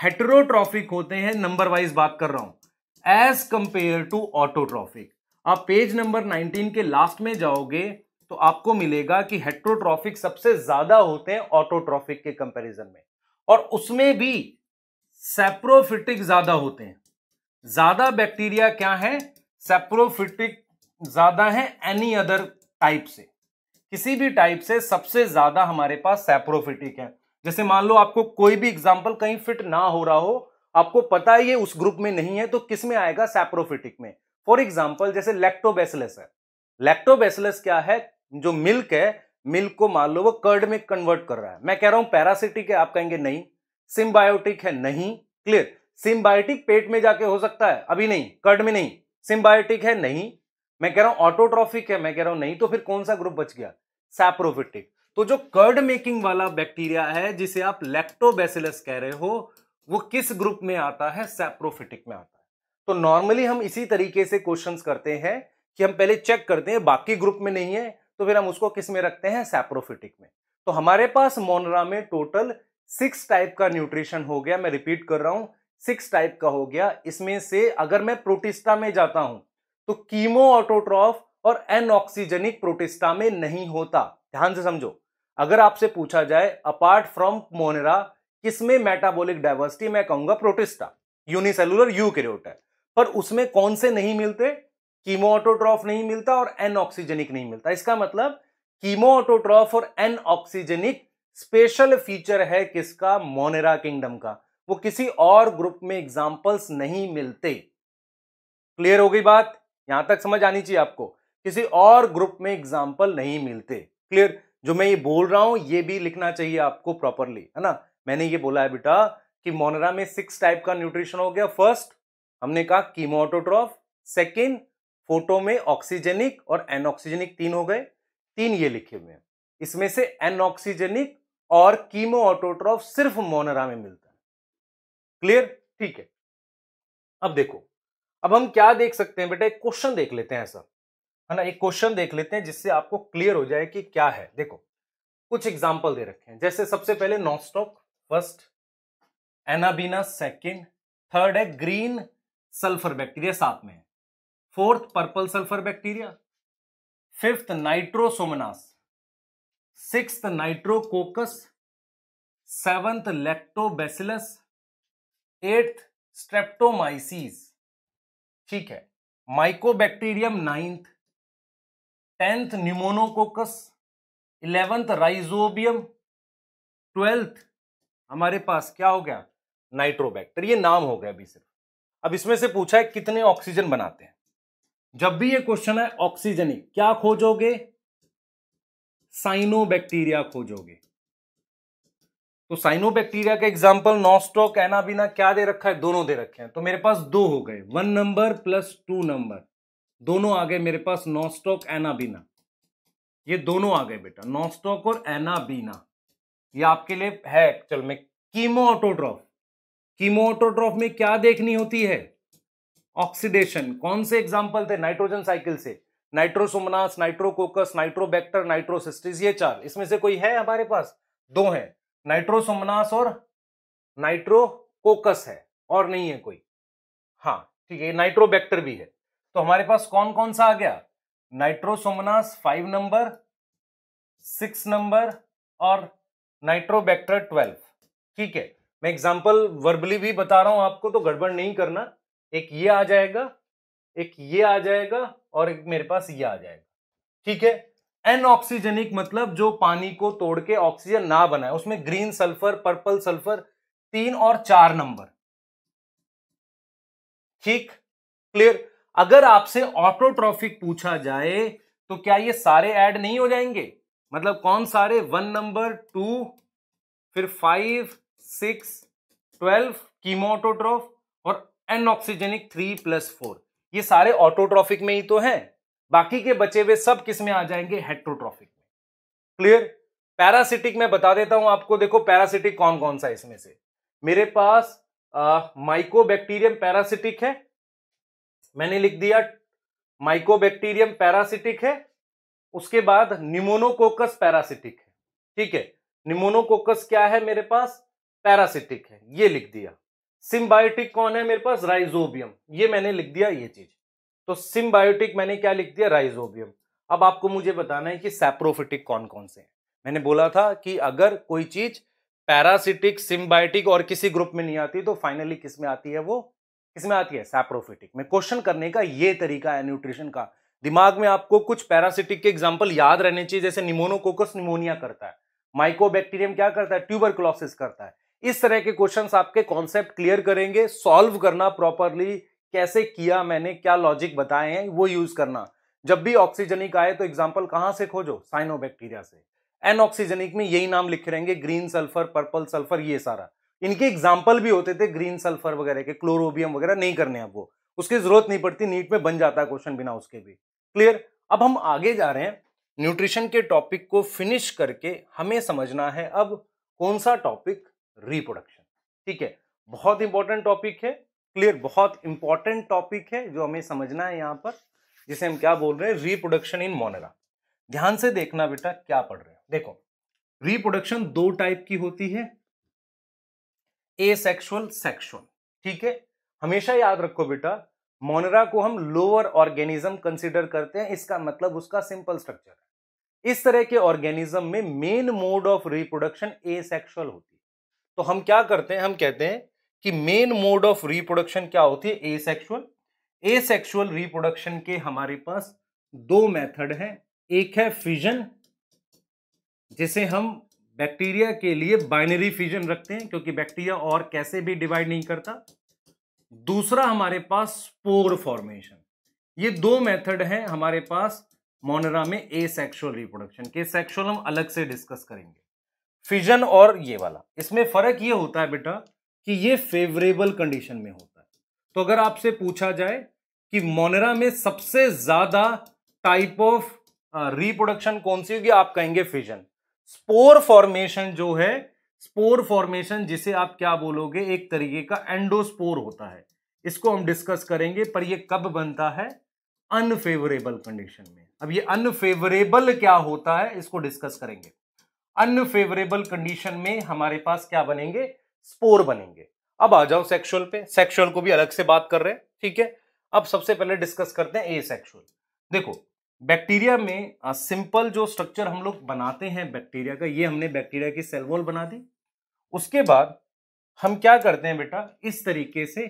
हेट्रोट्रॉफिक होते हैं नंबर वाइज बात कर रहा हूं एज कंपेयर टू ऑटोट्रॉफिक आप पेज नंबर 19 के लास्ट में जाओगे तो आपको मिलेगा कि हेट्रोट्रॉफिक सबसे ज्यादा होते हैं ऑटोट्रॉफिक के कंपेरिजन में और उसमें भी सेप्रोफिटिक ज्यादा होते हैं ज्यादा बैक्टीरिया क्या है सेप्रोफिटिक ज्यादा है एनी अदर टाइप से किसी भी टाइप से सबसे ज्यादा हमारे पास सेप्रोफिटिक है जैसे मान लो आपको कोई भी एग्जाम्पल कहीं फिट ना हो रहा हो आपको पता है ये उस ग्रुप में नहीं है तो किस में आएगा सेप्रोफिटिक में फॉर एग्जाम्पल जैसे लेक्टोबेसलेस है लेक्टोबेसलेस क्या है जो मिल्क है मिल्क को मान लो वो कर्ड में कन्वर्ट कर रहा है मैं कह रहा हूं पैरासिटिक है आप कहेंगे नहीं सिम्बायोटिक है नहीं क्लियर सिम्बायोटिक पेट में जाके हो सकता है अभी नहीं कर्ड में नहीं सिम्बायोटिक है नहीं मैं कह रहा हूं ऑटोट्रॉफिक है मैं कह रहा हूं नहीं तो फिर कौन सा ग्रुप बच गया सैप्रोफिटिक तो जो कर्ड मेकिंग वाला बैक्टीरिया है जिसे आप लैक्टोबैसिलस कह रहे हो वो किस ग्रुप में आता है सैप्रोफिटिक में आता है तो नॉर्मली हम इसी तरीके से क्वेश्चंस करते हैं कि हम पहले चेक करते हैं बाकी ग्रुप में नहीं है तो फिर हम उसको किस में रखते हैं सैप्रोफिटिक में तो हमारे पास मोनरा में टोटल सिक्स टाइप का न्यूट्रिशन हो गया मैं रिपीट कर रहा हूं सिक्स टाइप का हो गया इसमें से अगर मैं प्रोटिस्टा में जाता हूं तो कीमो ऑटोट्रॉफ और एनऑक्सीजेनिक प्रोटिस्टा में नहीं होता ध्यान से समझो अगर आपसे पूछा जाए अपार्ट फ्रॉम मोनरा किसमें मेटाबोलिक डाइवर्सिटी मैं कहूंगा प्रोटिस्टा यूनिसेलुलर यूकेरियोट है पर उसमें कौन से नहीं मिलते कीमोटोट्रॉफ नहीं मिलता और एन नहीं मिलता इसका मतलब कीमोटोट्रॉफ और एन स्पेशल फीचर है किसका मोनेरा किंगडम का वो किसी और ग्रुप में एग्जाम्पल्स नहीं मिलते क्लियर हो गई बात यहां तक समझ आनी चाहिए आपको किसी और ग्रुप में एग्जाम्पल नहीं मिलते क्लियर जो मैं ये बोल रहा हूं ये भी लिखना चाहिए आपको प्रॉपरली है ना मैंने ये बोला है बेटा कि मोनरा में सिक्स टाइप का न्यूट्रिशन हो गया फर्स्ट हमने कहा कीमोटोट्रॉफ सेकेंड फोटो में ऑक्सीजेनिक और एनऑक्सीजेनिक तीन हो गए तीन ये लिखे हुए हैं इसमें से एनऑक्सीजेनिक और कीमो ऑटोट्रॉफ सिर्फ मोनरा में मिलता है क्लियर ठीक है अब देखो अब हम क्या देख सकते हैं बेटा एक क्वेश्चन देख लेते हैं सर है ना एक क्वेश्चन देख लेते हैं जिससे आपको क्लियर हो जाए कि क्या है देखो कुछ एग्जाम्पल दे रखे हैं जैसे सबसे पहले Nostoc first Anabaena second third है ग्रीन सल्फर बैक्टीरिया साथ में है fourth purple sulphur bacteria fifth Nitrosomonas six Nitrococcus seventh Lactobacillus eighth Streptomyces ठीक है Mycobacterium ninth tenth Pneumococcus eleventh Rhizobium twelfth हमारे पास क्या हो गया नाइट्रोबैक्टर तो ये नाम हो गया अभी सिर्फ अब इसमें से पूछा है कितने ऑक्सीजन बनाते हैं जब भी ये क्वेश्चन है ऑक्सीजनिक क्या खोजोगे साइनोबैक्टीरिया खोजोगे तो साइनोबैक्टीरिया का एग्जाम्पल नॉस्टॉक बिना क्या दे रखा है दोनों दे रखे हैं तो मेरे पास दो हो गए one number plus two number दोनों आ गए मेरे पास नॉस्टॉक एनाबिना ये दोनों आ गए बेटा नॉस्टॉक और एनाबीना ये आपके लिए है एक्चुअल में कीमो ऑटोड्रॉफ में क्या देखनी होती है ऑक्सीडेशन कौन से एग्जाम्पल थे नाइट्रोजन साइकिल से नाइट्रोसोमनास नाइट्रोकोकस नाइट्रोबैक्टर नाइट्रोसिस्टिस ये चार इसमें से कोई है हमारे पास दो है नाइट्रोसोमनास और नाइट्रोकोकस है और नहीं है कोई हाँ ठीक है नाइट्रोबैक्टर भी है तो हमारे पास कौन कौन सा आ गया Nitrosomonas five number six number और नाइट्रोबैक्टर ट्वेल्व ठीक है मैं एग्जाम्पल वर्बली भी बता रहा हूं आपको तो गड़बड़ नहीं करना एक ये आ जाएगा एक ये आ जाएगा और एक मेरे पास ये आ जाएगा ठीक है एन ऑक्सीजनिक मतलब जो पानी को तोड़ के ऑक्सीजन ना बनाए उसमें ग्रीन सल्फर पर्पल सल्फर तीन और चार नंबर ठीक क्लियर अगर आपसे ऑटोट्रॉफिक पूछा जाए तो क्या ये सारे ऐड नहीं हो जाएंगे मतलब कौन सारे वन नंबर टू फिर five six twelve chemoautotroph and oxygenic three plus four ये सारे ऑटोट्रॉफिक में ही तो हैं बाकी के बचे हुए सब किस में आ जाएंगे हेट्रोट्रॉफिक में क्लियर पैरासिटिक में बता देता हूं आपको देखो पैरासिटिक कौन कौन सा इसमें से मेरे पास माइकोबैक्टीरियम पैरासिटिक है मैंने लिख दिया माइकोबैक्टीरियम पैरासिटिक है उसके बाद निमोनोकोकस पैरासिटिक है ठीक है निमोनोकोकस क्या है मेरे पास पैरासिटिक है ये लिख दिया सिम्बायोटिक कौन है मेरे पास राइजोबियम ये मैंने लिख दिया ये चीज तो सिम्बायोटिक मैंने क्या लिख दिया राइजोबियम अब आपको मुझे बताना है कि सैप्रोफिटिक कौन कौन से हैं मैंने बोला था कि अगर कोई चीज पैरासिटिक सिम्बायोटिक और किसी ग्रुप में नहीं आती तो फाइनली किस में आती है वो किस में आती है सैप्रोफिटिक में क्वेश्चन करने का ये तरीका है न्यूट्रिशन का दिमाग में आपको कुछ पैरासिटिक के एग्जाम्पल याद रहने चाहिए जैसे निमोनोकोकस निमोनिया करता है माइकोबैक्टीरियम क्या करता है ट्यूबरकुलोसिस करता है इस तरह के क्वेश्चन आपके कॉन्सेप्ट क्लियर करेंगे सॉल्व करना प्रॉपरली कैसे किया मैंने क्या लॉजिक बताए हैं वो यूज करना जब भी ऑक्सीजनिक आए तो एग्जाम्पल कहां से खोजो साइनोबैक्टीरिया से एन ऑक्सीजनिक में यही नाम लिख रहेंगे ग्रीन सल्फर पर्पल सल्फर ये सारा इनके एग्जाम्पल भी होते थे ग्रीन सल्फर वगैरह के क्लोरोबियम वगैरह नहीं करने अब वो उसकी जरूरत नहीं पड़ती नीट में बन जाता क्वेश्चन बिना उसके भी क्लियर अब हम आगे जा रहे हैं न्यूट्रिशन के टॉपिक को फिनिश करके हमें समझना है अब कौन सा टॉपिक रिप्रोडक्शन ठीक है बहुत इंपॉर्टेंट टॉपिक है क्लियर बहुत इंपॉर्टेंट टॉपिक है जो हमें समझना है यहाँ पर जिसे हम क्या बोल रहे हैं रिप्रोडक्शन इन मोनरा ध्यान से देखना बेटा क्या पढ़ रहे हैं देखो रिप्रोडक्शन दो टाइप की होती है ए सेक्शुअल सेक्शुअल ठीक है हमेशा याद रखो बेटा मोनरा को हम लोअर ऑर्गेनिज्म कंसिडर करते हैं इसका मतलब उसका सिंपल स्ट्रक्चर है इस तरह के ऑर्गेनिज्म में main mode of reproduction a होती है तो हम क्या करते हैं हम कहते हैं कि मेन मोड ऑफ रिप्रोडक्शन क्या होती है asexual asexual reproduction के हमारे पास दो मेथड हैं एक है फिजन जिसे हम बैक्टीरिया के लिए बाइनरी फिजन रखते हैं क्योंकि बैक्टीरिया और कैसे भी डिवाइड नहीं करता दूसरा हमारे पास स्पोर फॉर्मेशन ये दो मेथड हैं हमारे पास मोनरा में ए सेक्शुअल रिप्रोडक्शन के सेक्शुअल हम अलग से डिस्कस करेंगे फिजन और ये वाला इसमें फर्क ये होता है बेटा कि ये फेवरेबल कंडीशन में होता है तो अगर आपसे पूछा जाए कि मोनेरा में सबसे ज्यादा टाइप ऑफ रिप्रोडक्शन कौन सी होगी आप कहेंगे फिजन स्पोर फॉर्मेशन जो है स्पोर फॉर्मेशन जिसे आप क्या बोलोगे एक तरीके का एंडोस्पोर होता है इसको हम डिस्कस करेंगे पर ये कब बनता है अनफेवरेबल कंडीशन में अब ये अनफेवरेबल क्या होता है इसको डिस्कस करेंगे अनफेवरेबल कंडीशन में हमारे पास क्या बनेंगे स्पोर बनेंगे अब आ जाओ सेक्सुअल पे सेक्सुअल को भी अलग से बात कर रहे हैं ठीक है अब सबसे पहले डिस्कस करते हैं ए सेक्शुअल देखो बैक्टीरिया में आ, सिंपल जो स्ट्रक्चर हम लोग बनाते हैं बैक्टीरिया का ये हमने बैक्टीरिया की सेल वॉल बना दी उसके बाद हम क्या करते हैं बेटा इस तरीके से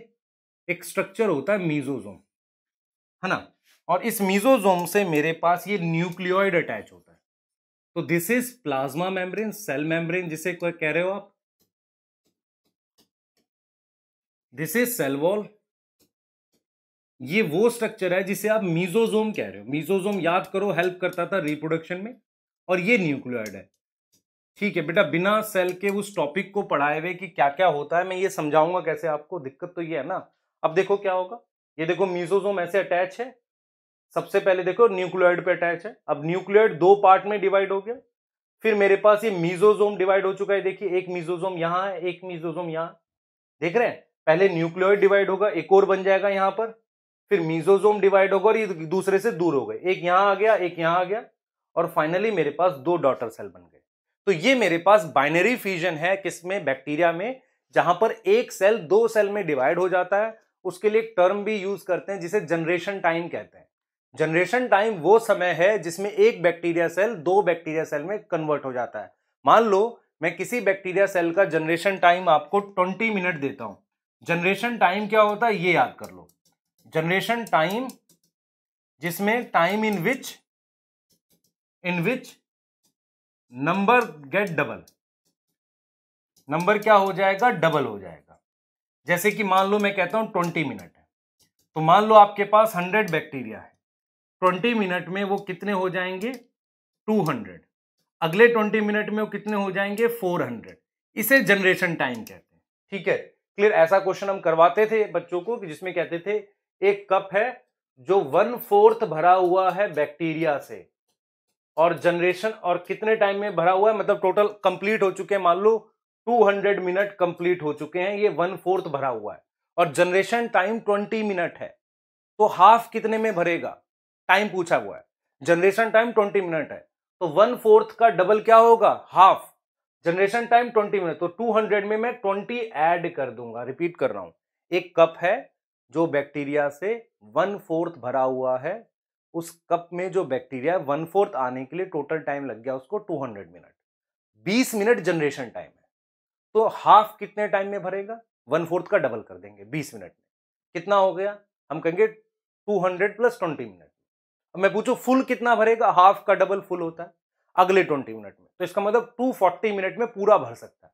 एक स्ट्रक्चर होता है मीजोजोम है ना और इस मीजोजोम से मेरे पास ये न्यूक्लियोइड अटैच होता है तो this is plasma membrane cell membrane जिसे कह रहे हो आप दिस इज सेल वॉल ये वो स्ट्रक्चर है जिसे आप मीजोजोम कह रहे हो मीजोजोम याद करो हेल्प करता था रिप्रोडक्शन में और ये न्यूक्लियॉइड है ठीक है बेटा बिना सेल के उस टॉपिक को पढ़ाए हुए कि क्या क्या होता है मैं ये समझाऊंगा कैसे आपको दिक्कत तो ये है ना अब देखो क्या होगा ये देखो मीजोजोम ऐसे अटैच है सबसे पहले देखो न्यूक्लियोइड पे अटैच है अब न्यूक्लियोइड दो पार्ट में डिवाइड हो गया फिर मेरे पास ये मीजोजोम डिवाइड हो चुका है देखिए एक मीजोजोम यहां है एक मीजोजोम यहाँ देख रहे हैं पहले न्यूक्लियोइड डिवाइड होगा एक और बन जाएगा यहां पर फिर मीजोजोम डिवाइड होगा और ये दूसरे से दूर हो गए एक यहां आ गया एक यहां आ गया और फाइनली मेरे पास दो डॉटर सेल बन गए तो ये मेरे पास बाइनरी फ्यूजन है किसमें बैक्टीरिया में जहां पर एक सेल दो सेल में डिवाइड हो जाता है उसके लिए एक टर्म भी यूज करते हैं जिसे जनरेशन टाइम कहते हैं जनरेशन टाइम वो समय है जिसमें एक बैक्टीरिया सेल दो बैक्टीरिया सेल में कन्वर्ट हो जाता है मान लो मैं किसी बैक्टीरिया सेल का जनरेशन टाइम आपको ट्वेंटी मिनट देता हूं जनरेशन टाइम क्या होता है ये याद कर लो जनरेशन टाइम जिसमें time in which in which number get double number क्या हो जाएगा डबल हो जाएगा जैसे कि मान लो मैं कहता हूं ट्वेंटी मिनट है तो मान लो आपके पास हंड्रेड बैक्टीरिया है ट्वेंटी मिनट में वो कितने हो जाएंगे टू हंड्रेड अगले ट्वेंटी मिनट में वो कितने हो जाएंगे फोर हंड्रेड इसे जनरेशन टाइम कहते हैं ठीक है क्लियर ऐसा क्वेश्चन हम करवाते थे बच्चों को जिसमें कहते थे एक कप है जो वन फोर्थ भरा हुआ है बैक्टीरिया से और जनरेशन और कितने टाइम में भरा हुआ है मतलब टोटल कंप्लीट हो चुके हैं मान लो 200 मिनट कंप्लीट हो चुके हैं ये वन फोर्थ भरा हुआ है और जनरेशन टाइम 20 मिनट है तो हाफ कितने में भरेगा टाइम पूछा हुआ है जनरेशन टाइम ट्वेंटी मिनट है तो वन फोर्थ का डबल क्या होगा half generation time twenty minute तो टू हंड्रेड में मैं ट्वेंटी एड कर दूंगा रिपीट कर रहा हूं एक कप है जो बैक्टीरिया से वन फोर्थ भरा हुआ है उस कप में जो बैक्टीरिया है वन फोर्थ आने के लिए टोटल टाइम लग गया उसको टू हंड्रेड मिनट बीस मिनट जनरेशन टाइम है तो हाफ कितने टाइम में भरेगा वन फोर्थ का डबल कर देंगे बीस मिनट में कितना हो गया हम कहेंगे two hundred plus twenty minute मैं पूछू फुल कितना भरेगा हाफ का डबल फुल होता है अगले ट्वेंटी मिनट में तो इसका मतलब टू फोर्टी मिनट में पूरा भर सकता है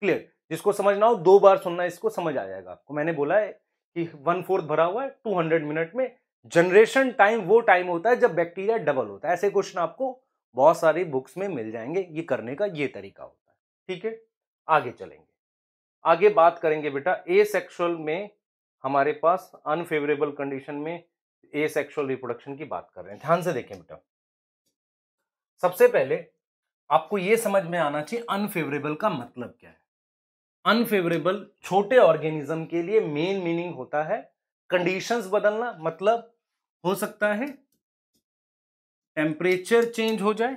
क्लियर जिसको समझना हो दो बार सुनना इसको समझ आ जाएगा आपको मैंने बोला है कि वन फोर्थ भरा हुआ है टू हंड्रेड मिनट में जनरेशन टाइम वो टाइम होता है जब बैक्टीरिया डबल होता है ऐसे क्वेश्चन आपको बहुत सारी बुक्स में मिल जाएंगे ये करने का ये तरीका होता है ठीक है आगे चलेंगे आगे बात करेंगे बेटा ए सेक्शुअल में हमारे पास अनफेवरेबल कंडीशन में ए सेक्शुअल रिप्रोडक्शन की बात कर रहे हैं ध्यान से देखें बेटा सबसे पहले आपको यह समझ में आना चाहिए अनफेवरेबल का मतलब क्या है अनफेवरेबल छोटे ऑर्गेनिज्म के लिए मेन मीनिंग होता है कंडीशंस बदलना मतलब हो सकता है टेम्परेचर चेंज हो जाए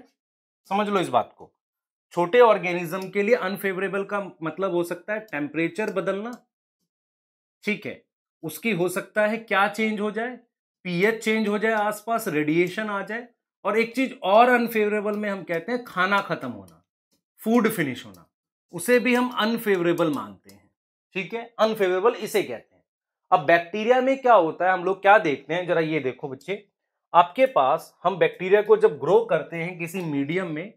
समझ लो इस बात को छोटे ऑर्गेनिज्म के लिए अनफेवरेबल का मतलब हो सकता है टेम्परेचर बदलना ठीक है उसकी हो सकता है क्या चेंज हो जाए पीएच चेंज हो जाए आसपास रेडिएशन आ जाए और एक चीज और अनफेवरेबल में हम कहते हैं खाना खत्म होना फूड फिनिश होना उसे भी हम अनफेवरेबल मानते हैं ठीक है अनफेवरेबल इसे कहते हैं अब बैक्टीरिया में क्या होता है हम लोग क्या देखते हैं जरा ये देखो बच्चे आपके पास हम बैक्टीरिया को जब ग्रो करते हैं किसी मीडियम में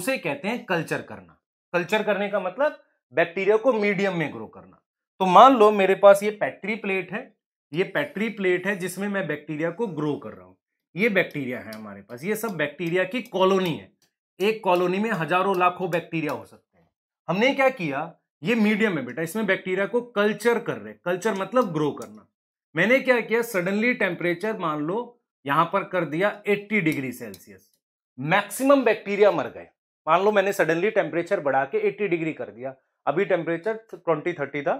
उसे कहते हैं कल्चर करना कल्चर करने का मतलब बैक्टीरिया को मीडियम में ग्रो करना तो मान लो मेरे पास ये पैट्री प्लेट है ये पैट्री प्लेट है जिसमें मैं बैक्टीरिया को ग्रो कर रहा हूँ ये बैक्टीरिया है हमारे पास ये सब बैक्टीरिया की कॉलोनी है एक कॉलोनी में हजारों लाखों बैक्टीरिया हो सकते हैं हमने क्या किया ये मीडियम है बेटा इसमें बैक्टीरिया को कल्चर कर रहे कल्चर मतलब ग्रो करना मैंने क्या किया सडनली टेम्परेचर मान लो यहां पर कर दिया 80 डिग्री सेल्सियस मैक्सिमम बैक्टीरिया मर गए मान लो मैंने सडनली टेम्परेचर बढ़ा के 80 डिग्री कर दिया अभी टेम्परेचर 20 30 था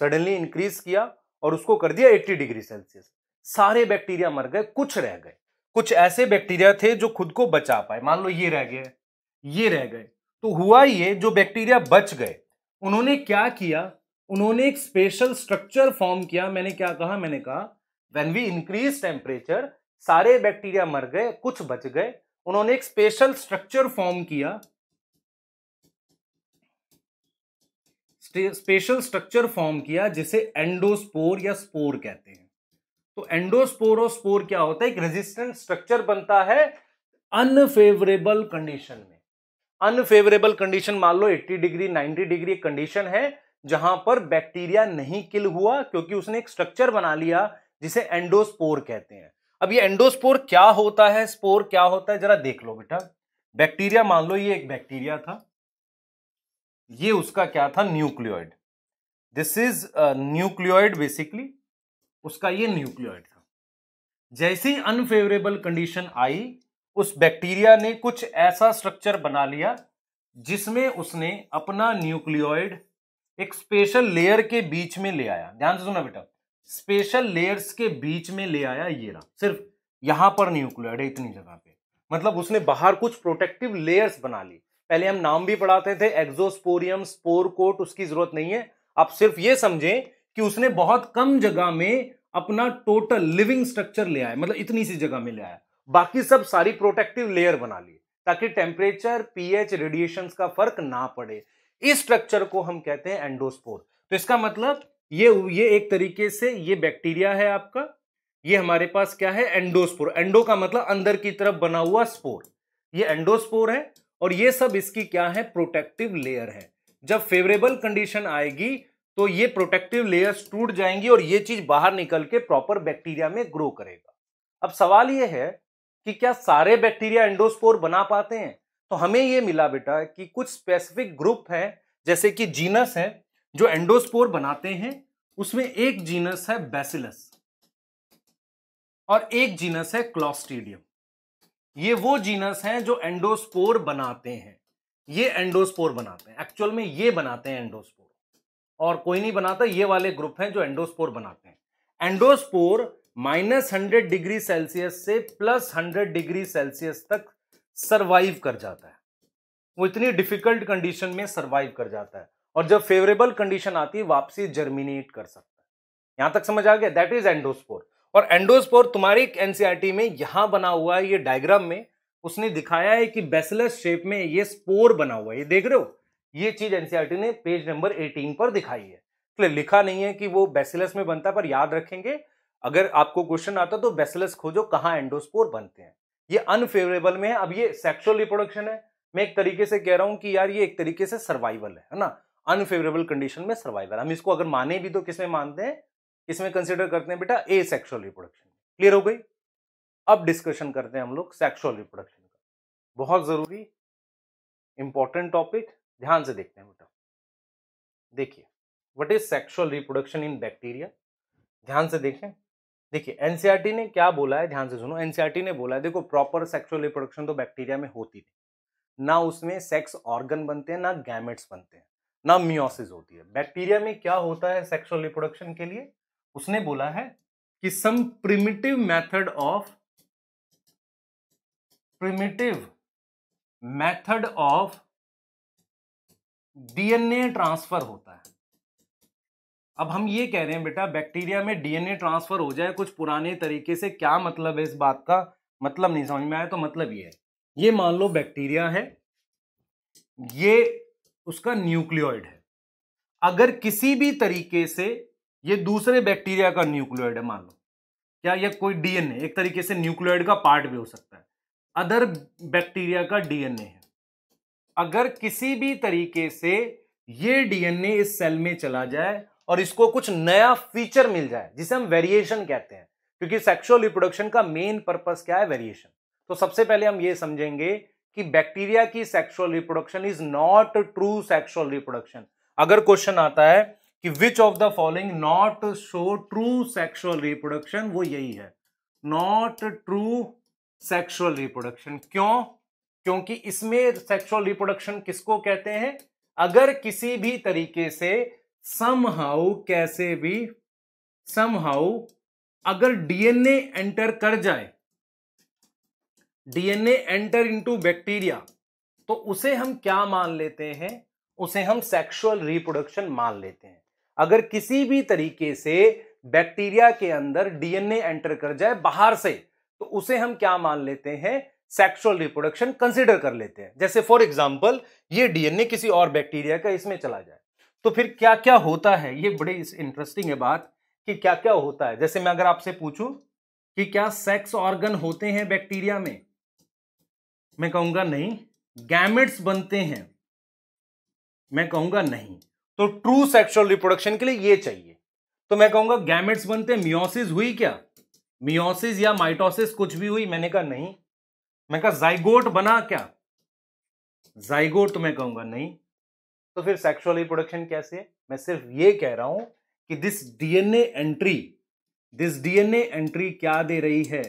सडनली इंक्रीज किया और उसको कर दिया 80 डिग्री सेल्सियस सारे बैक्टीरिया मर गए कुछ रह गए कुछ ऐसे बैक्टीरिया थे जो खुद को बचा पाए मान लो ये रह गए ये रह गए तो हुआ ये जो बैक्टीरिया बच गए उन्होंने क्या किया उन्होंने एक स्पेशल स्ट्रक्चर फॉर्म किया मैंने क्या कहा मैंने कहा वेन वी इंक्रीज टेम्परेचर सारे बैक्टीरिया मर गए कुछ बच गए उन्होंने एक स्पेशल स्ट्रक्चर फॉर्म किया स्पेशल स्ट्रक्चर फॉर्म किया जिसे एंडोस्पोर या स्पोर कहते हैं तो एंडोस्पोर और स्पोर क्या होता है एक रेजिस्टेंट स्ट्रक्चर बनता है अनफेवरेबल कंडीशन में अनफेवरेबल कंडीशन मान लो 80 डिग्री 90 डिग्री एक कंडीशन है जहां पर बैक्टीरिया नहीं किल हुआ क्योंकि उसने एक स्ट्रक्चर बना लिया जिसे एंडोस्पोर कहते हैं अब ये एंडोस्पोर क्या होता है स्पोर क्या होता है जरा देख लो बेटा बैक्टीरिया मान लो ये एक बैक्टीरिया था ये उसका क्या था nucleoid this is nucleoid basically उसका ये न्यूक्लियोइड था जैसी अनफेवरेबल कंडीशन आई उस बैक्टीरिया ने कुछ ऐसा स्ट्रक्चर बना लिया जिसमें उसने अपना न्यूक्लियोइड एक स्पेशल लेयर के बीच में ले आया ध्यान से सुना बेटा स्पेशल लेयर्स के बीच में ले आया ये रहा सिर्फ यहां पर न्यूक्लियोइड है इतनी जगह पे मतलब उसने बाहर कुछ प्रोटेक्टिव लेयर्स बना ली पहले हम नाम भी पढ़ाते थे एक्सोस्पोरियम स्पोर कोट उसकी जरूरत नहीं है आप सिर्फ ये समझें कि उसने बहुत कम जगह में अपना टोटल लिविंग स्ट्रक्चर ले आया मतलब इतनी सी जगह में ले आया बाकी सब सारी प्रोटेक्टिव लेयर बना ली ताकि टेम्परेचर पीएच रेडिएशन का फर्क ना पड़े इस स्ट्रक्चर को हम कहते हैं एंडोस्पोर तो इसका मतलब ये ये एक तरीके से ये बैक्टीरिया है आपका ये हमारे पास क्या है एंडोस्पोर एंडो का मतलब अंदर की तरफ बना हुआ स्पोर ये एंडोस्पोर है और ये सब इसकी क्या है प्रोटेक्टिव लेयर है जब फेवरेबल कंडीशन आएगी तो ये प्रोटेक्टिव लेयर्स टूट जाएंगी और ये चीज बाहर निकल के प्रॉपर बैक्टीरिया में ग्रो करेगा अब सवाल ये है कि क्या सारे बैक्टीरिया एंडोस्पोर बना पाते हैं तो हमें ये मिला बेटा कि कुछ स्पेसिफिक ग्रुप है जैसे कि जीनस है जो एंडोस्पोर बनाते हैं उसमें एक जीनस है बेसिलस और एक जीनस है क्लॉस्टीडियम ये वो जीनस हैं जो एंडोस्पोर बनाते हैं ये एंडोस्पोर बनाते हैं एक्चुअल में ये बनाते हैं एंडोस्पोर और कोई नहीं बनाता ये वाले ग्रुप हैं जो एंडोस्पोर बनाते हैं endospore minus hundred degree Celsius से प्लस हंड्रेड डिग्री सेल्सियस तक सरवाइव कर जाता है वो इतनी डिफिकल्ट कंडीशन में सरवाइव कर जाता है और जब फेवरेबल कंडीशन आती है वापसी जर्मिनेट कर सकता है यहां तक समझ आ गया दैट इज एंडोस्पोर और एंडोस्पोर तुम्हारी एनसीआरटी e में यहां बना हुआ है ये डायग्राम में उसने दिखाया है कि बेसलस शेप में ये स्पोर बना हुआ है ये देख रहे हो ये चीज एनसीआरटी e ने पेज नंबर 18 पर दिखाई है तो लिखा नहीं है कि वो बेसिलस में बनता पर याद रखेंगे अगर आपको क्वेश्चन आता तो बेसलस खोजो कहाँ एंडोस्पोर बनते हैं ये अनफेवरेबल में है अब ये सेक्सुअल रिप्रोडक्शन है मैं एक तरीके से कह रहा हूं कि यार ये एक तरीके से सर्वाइवल है ना अनफेवरेबल कंडीशन में सर्वाइवल हम इसको अगर माने भी तो किसमें मानते हैं इसमें कंसिडर करते हैं बेटा ए सेक्सुअल रिप्रोडक्शन क्लियर हो गई अब डिस्कशन करते हैं हम लोग सेक्सुअल रिप्रोडक्शन का बहुत ज़रूरी इंपॉर्टेंट टॉपिक ध्यान से देखते हैं बेटा देखिए what is sexual reproduction in bacteria ध्यान से देखें देखिए एनसीईआरटी e ने क्या बोला है ध्यान से सुनो एनसीईआरटी e ने बोला है देखो प्रॉपर सेक्सुअल रिप्रोडक्शन तो बैक्टीरिया में होती थी ना उसमें सेक्स ऑर्गन बनते हैं ना गैमेट्स बनते हैं ना मियोसिस होती है बैक्टीरिया में क्या होता है सेक्सुअल रिप्रोडक्शन के लिए उसने बोला है कि some primitive method of primitive method of DNA transfer होता है अब हम ये कह रहे हैं बेटा बैक्टीरिया में डीएनए ट्रांसफर हो जाए कुछ पुराने तरीके से क्या मतलब है इस बात का मतलब नहीं समझ में आया तो मतलब ये है ये मान लो बैक्टीरिया है ये उसका न्यूक्लियोइड है अगर किसी भी तरीके से ये दूसरे बैक्टीरिया का न्यूक्लियोइड है मान लो क्या यह कोई डीएनए एक तरीके से न्यूक्लियोइड का पार्ट भी हो सकता है अदर बैक्टीरिया का डीएनए है अगर किसी भी तरीके से ये डीएनए इस सेल में चला जाए और इसको कुछ नया फीचर मिल जाए जिसे हम वेरिएशन कहते हैं क्योंकि सेक्सुअल रिप्रोडक्शन का मेन पर्पस क्या है वेरिएशन तो सबसे पहले हम ये समझेंगे कि बैक्टीरिया की sexual reproduction is not true sexual reproduction अगर क्वेश्चन आता है कि which of the following not show true sexual reproduction वो यही है नॉट ट्रू सेक्सुअल रिप्रोडक्शन क्यों क्योंकि इसमें सेक्सुअल रिप्रोडक्शन किसको कहते हैं अगर किसी भी तरीके से समहाउ कैसे भी समहाउ अगर डीएनए एंटर कर जाए डीएनए एंटर इनटू बैक्टीरिया तो उसे हम क्या मान लेते हैं उसे हम सेक्सुअल रिप्रोडक्शन मान लेते हैं अगर किसी भी तरीके से बैक्टीरिया के अंदर डीएनए एंटर कर जाए बाहर से तो उसे हम क्या मान लेते हैं सेक्सुअल रिप्रोडक्शन कंसिडर कर लेते हैं जैसे फॉर एग्जाम्पल ये डीएनए किसी और बैक्टीरिया का इसमें चला जाए तो फिर क्या क्या होता है ये बड़ी इंटरेस्टिंग है बात कि क्या क्या होता है जैसे मैं अगर आपसे पूछूं कि क्या सेक्स ऑर्गन होते हैं बैक्टीरिया में मैं कहूंगा नहीं गैमेट्स बनते हैं मैं कहूंगा नहीं तो ट्रू सेक्सुअल रिप्रोडक्शन के लिए ये चाहिए तो मैं कहूंगा गैमेट्स बनते मियोसिस हुई क्या मियोसिस या माइटोसिस कुछ भी हुई मैंने कहा नहीं मैं कहा जाइगोट बना क्या जाइगोट तो मैं कहूंगा नहीं तो फिर सेक्सुअल रिप्रोडक्शन कैसे मैं सिर्फ ये कह रहा हूं कि this DNA entry this DNA entry क्या दे रही है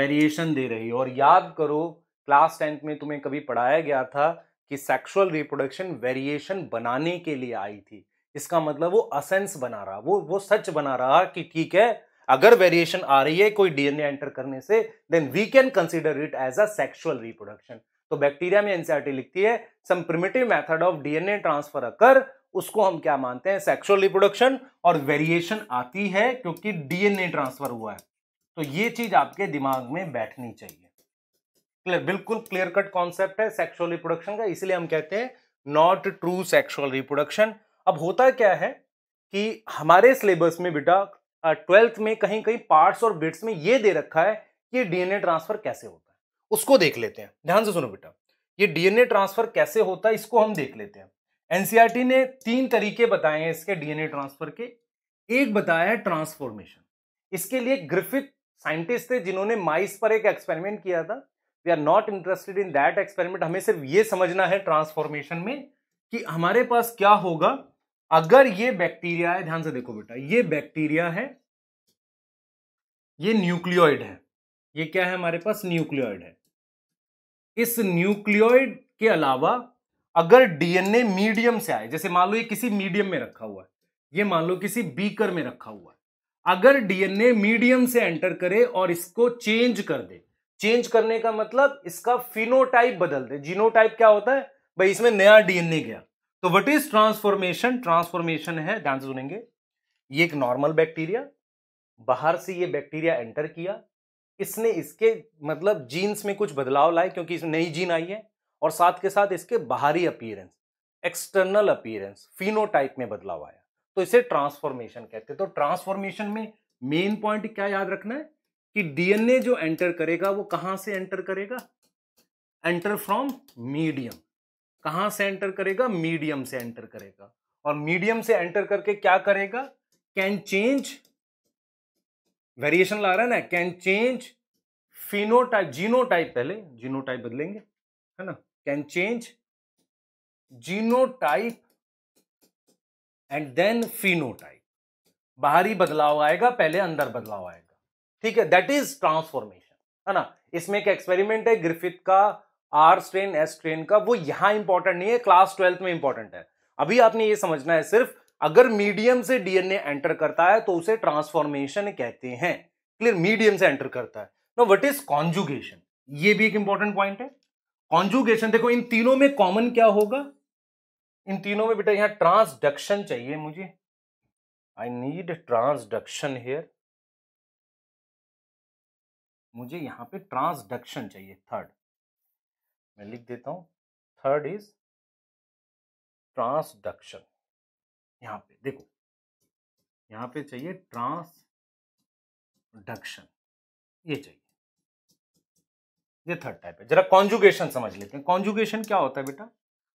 वेरिएशन दे रही है और याद करो क्लास टेंथ में तुम्हें कभी पढ़ाया गया था कि सेक्सुअल रिप्रोडक्शन वेरिएशन बनाने के लिए आई थी इसका मतलब वो असेंस बना रहा वो वो सच बना रहा कि ठीक है अगर वेरिएशन आ रही है कोई डीएनए एंटर करने से then we can consider it as a sexual reproduction तो बैक्टीरिया में एनसीआरटी लिखती है some primitive method of DNA transfer occur उसको हम क्या मानते हैं सेक्सुअल रिप्रोडक्शन और वेरिएशन आती है क्योंकि डीएनए ट्रांसफर हुआ है तो ये चीज आपके दिमाग में बैठनी चाहिए बिल्कुल क्लियर कट कॉन्सेप्ट है सेक्सुअल रिप्रोडक्शन का इसलिए हम कहते हैं नॉट ट्रू सेक्सुअल रिप्रोडक्शन अब होता क्या है कि हमारे सिलेबस में बेटा ट्वेल्थ में कहीं कहीं पार्ट्स और बिट्स में ये दे रखा है कि डीएनए ट्रांसफर कैसे होता है उसको देख लेते हैं ध्यान से सुनो बेटा ये डीएनए ट्रांसफर कैसे होता है इसको हम देख लेते हैं एनसीआरटी e ने तीन तरीके बताए हैं इसके डीएनए ट्रांसफर के एक बताया है ट्रांसफॉर्मेशन इसके लिए ग्रिफिथ साइंटिस्ट थे जिन्होंने माइस पर एक एक्सपेरिमेंट किया था we are not interested in that experiment हमें सिर्फ ये समझना है ट्रांसफॉर्मेशन में कि हमारे पास क्या होगा अगर ये बैक्टीरिया है ध्यान से देखो बेटा ये बैक्टीरिया है ये न्यूक्लियोइड है ये क्या है हमारे पास न्यूक्लियोइड है इस न्यूक्लियोइड के अलावा अगर डीएनए मीडियम से आए जैसे मान लो ये किसी मीडियम में रखा हुआ है ये मान लो किसी बीकर में रखा हुआ है अगर डीएनए मीडियम से एंटर करे और इसको चेंज कर दे चेंज करने का मतलब इसका फिनोटाइप बदल दे जीनोटाइप क्या होता है भाई इसमें नया डीएनए गया तो व्हाट इज ट्रांसफॉर्मेशन ट्रांसफॉर्मेशन है ध्यान से सुनेंगे ये एक नॉर्मल बैक्टीरिया बाहर से ये बैक्टीरिया एंटर किया इसने इसके मतलब जीन्स में कुछ बदलाव लाए क्योंकि इसमें नई जीन आई है और साथ के साथ इसके बाहरी अपीयरेंस एक्सटर्नल अपीयरेंस फिनोटाइप में बदलाव आया तो इसे ट्रांसफॉर्मेशन कहते हैं तो ट्रांसफॉर्मेशन में मेन पॉइंट क्या याद रखना है कि डीएनए जो एंटर करेगा वो कहां से एंटर करेगा एंटर फ्रॉम मीडियम कहां से एंटर करेगा मीडियम से एंटर करेगा और मीडियम से एंटर करके क्या करेगा कैन चेंज वेरिएशन ला रहा है ना कैन चेंज फिनोटाइप जीनोटाइप पहले जीनोटाइप बदलेंगे है ना can change genotype and then phenotype बाहरी बदलाव आएगा पहले अंदर बदलाव आएगा ठीक है दैट इज ट्रांसफॉर्मेशन है ना इसमें एक एक्सपेरिमेंट है ग्रिफिथ का आर स्ट्रेन एस स्ट्रेन का वो यहां इंपॉर्टेंट नहीं है क्लास ट्वेल्थ में इंपॉर्टेंट है अभी आपने ये समझना है सिर्फ अगर मीडियम से डीएनए एंटर करता है तो उसे ट्रांसफॉर्मेशन कहते हैं क्लियर मीडियम से एंटर करता है नो व्हाट इज कॉन्जुगेशन ये भी एक इंपॉर्टेंट पॉइंट है कॉन्जुगेशन देखो इन तीनों में कॉमन क्या होगा इन तीनों में बेटा यहां ट्रांसडक्शन चाहिए मुझे आई नीड ट्रांसडक्शन हेयर मुझे यहाँ पे ट्रांसडक्शन चाहिए थर्ड मैं लिख देता हूँ थर्ड इज ट्रांसडक्शन यहाँ पे देखो यहाँ पे चाहिए ट्रांसडक्शन ये चाहिए ये थर्ड टाइप है जरा कॉन्जुगेशन समझ लेते हैं कॉन्जुगेशन क्या होता है बेटा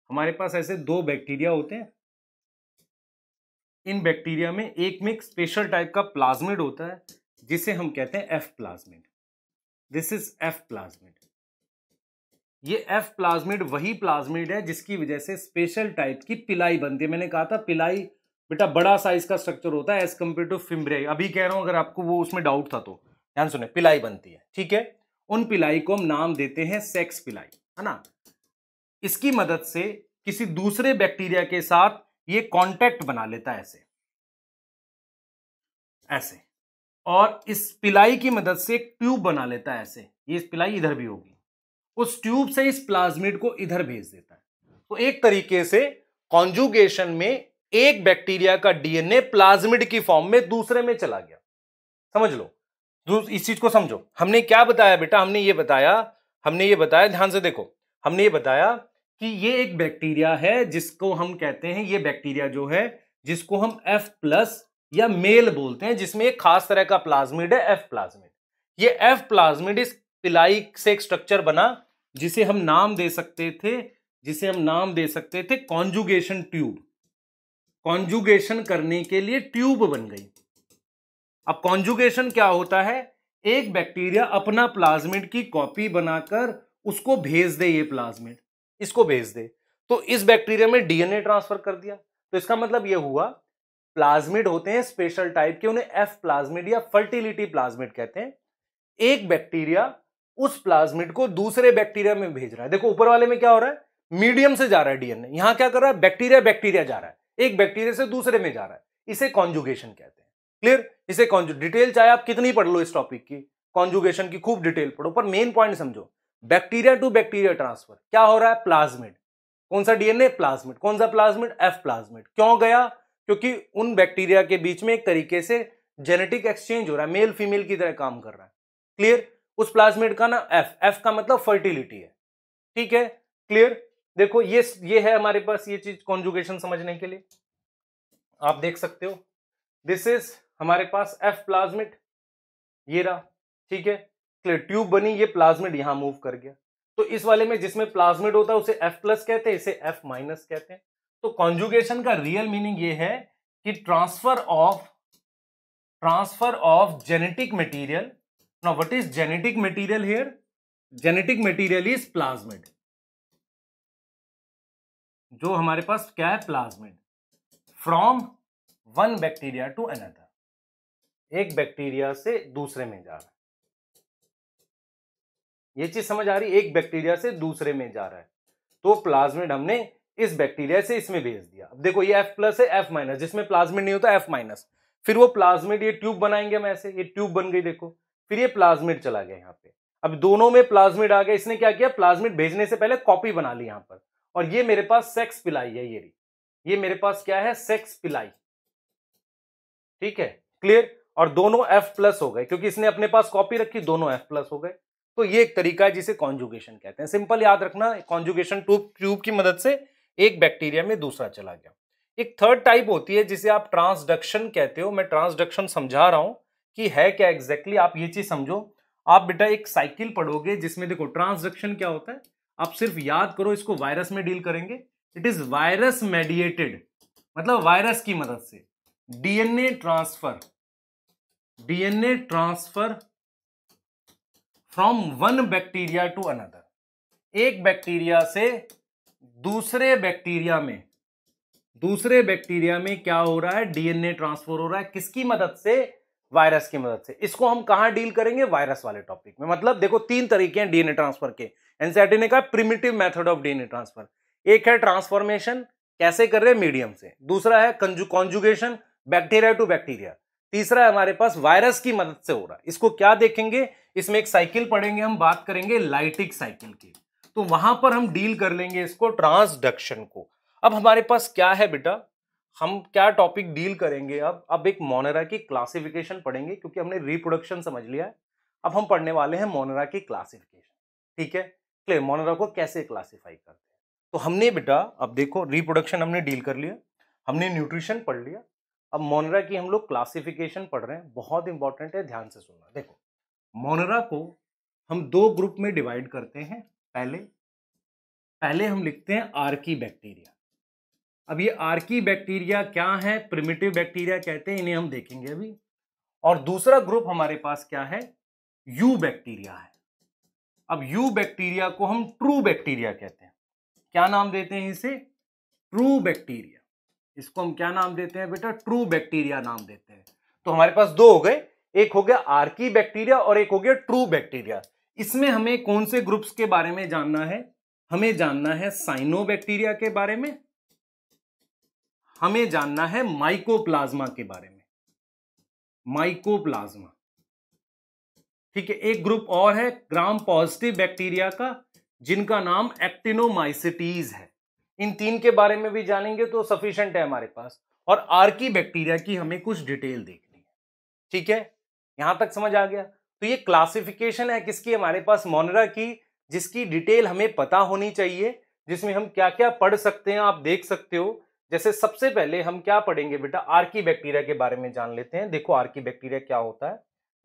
हमारे पास ऐसे दो बैक्टीरिया होते हैं इन बैक्टीरिया में एक में एक स्पेशल टाइप का प्लाज्मिड होता है जिसे हम कहते हैं F plasmid this is F plasmid ये एफ प्लाज्मिड वही प्लाज्मिड है जिसकी वजह से स्पेशल टाइप की पिलाई बनती है मैंने कहा था पिलाई बेटा बड़ा साइज का स्ट्रक्चर होता है एज कम्पेयर टू फिम्ब्रे अभी कह रहा हूं अगर आपको वो उसमें डाउट था तो ध्यान सुने पिलाई बनती है ठीक है उन पिलाई को हम नाम देते हैं सेक्स पिलाई है ना इसकी मदद से किसी दूसरे बैक्टीरिया के साथ ये कांटेक्ट बना लेता है ऐसे ऐसे और इस पिलाई की मदद से एक ट्यूब बना लेता है ऐसे ये पिलाई इधर भी होगी उस ट्यूब से इस प्लाज्मिड को इधर भेज देता है तो एक तरीके से कॉन्जुगेशन में एक बैक्टीरिया का डीएनए प्लाज्मिड की फॉर्म में दूसरे में चला गया समझ लो इस चीज को समझो हमने क्या बताया बेटा हमने ये बताया हमने ये बताया ध्यान से देखो हमने ये बताया कि ये एक बैक्टीरिया है जिसको हम कहते हैं ये बैक्टीरिया जो है जिसको हम एफ प्लस या मेल बोलते हैं जिसमें एक खास तरह का प्लाज्मिड है एफ प्लाज्मिड ये एफ प्लाज्मिड इस पिलाई से एक स्ट्रक्चर बना जिसे हम नाम दे सकते थे जिसे हम नाम दे सकते थे कॉन्जुगेशन ट्यूब कॉन्जुगेशन करने के लिए ट्यूब बन गई अब कॉन्जुगेशन क्या होता है एक बैक्टीरिया अपना प्लाज्मिड की कॉपी बनाकर उसको भेज दे ये प्लाज्मिड इसको भेज दे तो इस बैक्टीरिया में डीएनए ट्रांसफर कर दिया तो इसका मतलब यह हुआ प्लाज्मिड होते हैं स्पेशल टाइप के उन्हें एफ प्लाज्मिड या फर्टिलिटी प्लाज्मिड कहते हैं एक बैक्टीरिया उस प्लाज्मिड को दूसरे बैक्टीरिया में भेज रहा है देखो ऊपर वाले में क्या हो रहा है मीडियम से जा रहा है डीएनए यहां क्या कर रहा है बैक्टीरिया बैक्टीरिया जा रहा है एक बैक्टीरिया से दूसरे में जा रहा है इसे कॉन्जुगेशन कहते हैं क्लियर इसे डिटेल चाहे आप कितनी पढ़ लो इस टॉपिक की कॉन्जुगेशन की खूब डिटेल पढ़ो पर मेन पॉइंट समझो बैक्टीरिया टू बैक्टीरिया ट्रांसफर क्या हो रहा है प्लाज्मिड कौन सा डीएनए प्लाज्मिड कौन सा प्लाज्मिड एफ प्लाज्मिड क्यों गया क्योंकि उन बैक्टीरिया के बीच में एक तरीके से जेनेटिक एक्सचेंज हो रहा है मेल फीमेल की तरह काम कर रहा है क्लियर उस प्लाज्मिड का ना एफ एफ का मतलब फर्टिलिटी है ठीक है क्लियर देखो ये ये है हमारे पास ये चीज कॉन्जुगेशन समझने के लिए आप देख सकते हो दिस इज हमारे पास एफ प्लाज्मिड ये रहा ठीक है क्लियर ट्यूब बनी ये प्लाज्मिड यहां मूव कर गया तो इस वाले में जिसमें प्लाज्मिड होता है उसे एफ प्लस कहते हैं इसे एफ माइनस कहते हैं तो कॉन्जुगेशन का रियल मीनिंग ये है कि transfer of transfer of genetic material now what is genetic material here genetic material is plasmid जो हमारे पास क्या है plasmid from one bacteria to another एक बैक्टीरिया से दूसरे में जा रहा है ये चीज समझ आ रही एक बैक्टीरिया से दूसरे में जा रहा है तो प्लाज्मिड हमने इस बैक्टीरिया से इसमें भेज दिया अब देखो ये एफ प्लस है एफ माइनस जिसमें प्लाज्मिड नहीं होता एफ माइनस फिर वो प्लाज्मिड ये ट्यूब बनाएंगे हम ऐसे ये ट्यूब बन गई देखो फिर ये प्लाज्मिड चला गया यहाँ पे अब दोनों में प्लाज्मिड आ गया इसने क्या किया प्लाज्मिड भेजने से पहले कॉपी बना ली यहाँ पर और ये मेरे पास सेक्स पिलाई है ये ये मेरे पास क्या है सेक्स पिलाई ठीक है क्लियर और दोनों एफ प्लस हो गए क्योंकि इसने अपने पास कॉपी रखी दोनों एफ प्लस हो गए तो ये एक तरीका है जिसे कॉन्जुगेशन कहते हैं सिंपल याद रखना कॉन्जुगेशन ट्यूब ट्यूब की मदद से एक बैक्टीरिया में दूसरा चला गया एक थर्ड टाइप होती है जिसे आप ट्रांसडक्शन कहते हो मैं ट्रांसडक्शन समझा रहा हूं कि है क्या एग्जैक्टली exactly, आप ये चीज समझो आप बेटा एक साइकिल पढ़ोगे जिसमें देखो ट्रांसडक्शन क्या होता है आप सिर्फ याद करो इसको वायरस में डील करेंगे इट इज वायरस मेडिएटेड मतलब वायरस की मदद से DNA transfer DNA transfer from one bacteria to another एक बैक्टीरिया से दूसरे बैक्टीरिया में दूसरे बैक्टीरिया में क्या हो रहा है डीएनए ट्रांसफर हो रहा है किसकी मदद से वायरस की मदद से इसको हम कहां डील करेंगे वायरस वाले टॉपिक में मतलब देखो तीन तरीके हैं डीएनए ट्रांसफर के एनसीआरटी ने कहा primitive method of DNA transfer एक है ट्रांसफॉर्मेशन कैसे कर रहे हैं मीडियम से दूसरा है कॉन्जुगेशन बैक्टीरिया टू बैक्टीरिया तीसरा हमारे पास वायरस की मदद से हो रहा है इसको क्या देखेंगे इसमें एक साइकिल पढ़ेंगे हम बात करेंगे लाइटिक साइकिल की तो वहां पर हम डील कर लेंगे इसको ट्रांसडक्शन को अब हमारे पास क्या है बेटा हम क्या टॉपिक डील करेंगे अब अब एक मोनरा की क्लासिफिकेशन पढ़ेंगे क्योंकि हमने रिप्रोडक्शन समझ लिया है अब हम पढ़ने वाले हैं मोनरा की क्लासिफिकेशन ठीक है क्लियर मोनरा को कैसे क्लासिफाई करते हैं तो हमने बेटा अब देखो रिप्रोडक्शन हमने डील कर लिया हमने न्यूट्रिशन पढ़ लिया अब मोनरा की हम लोग क्लासिफिकेशन पढ़ रहे हैं बहुत इंपॉर्टेंट है ध्यान से सुनना देखो मोनरा को हम दो ग्रुप में डिवाइड करते हैं पहले पहले हम लिखते हैं आर्की बैक्टीरिया अब ये आर्की बैक्टीरिया क्या है प्रिमिटिव बैक्टीरिया कहते हैं इन्हें हम देखेंगे अभी और दूसरा ग्रुप हमारे पास क्या है यू बैक्टीरिया है अब यू बैक्टीरिया को हम ट्रू बैक्टीरिया कहते हैं क्या नाम देते हैं इसे ट्रू बैक्टीरिया इसको हम क्या नाम देते हैं बेटा ट्रू बैक्टीरिया नाम देते हैं तो हमारे पास दो हो गए एक हो गया आर्की बैक्टीरिया और एक हो गया ट्रू बैक्टीरिया इसमें हमें कौन से ग्रुप्स के बारे में जानना है हमें जानना है साइनोबैक्टीरिया के बारे में हमें जानना है माइकोप्लाज्मा के बारे में माइकोप्लाज्मा ठीक है एक ग्रुप और है ग्राम पॉजिटिव बैक्टीरिया का जिनका नाम एक्टिनोमाइसिटीज है इन तीन के बारे में भी जानेंगे तो सफिशियंट है हमारे पास और आर्की बैक्टीरिया की हमें कुछ डिटेल देखनी है ठीक है यहां तक समझ आ गया तो ये क्लासिफिकेशन है किसकी हमारे पास मोनरा की जिसकी डिटेल हमें पता होनी चाहिए जिसमें हम क्या क्या पढ़ सकते हैं आप देख सकते हो जैसे सबसे पहले हम क्या पढ़ेंगे बेटा आर्की बैक्टीरिया के बारे में जान लेते हैं देखो आर्की बैक्टीरिया क्या होता है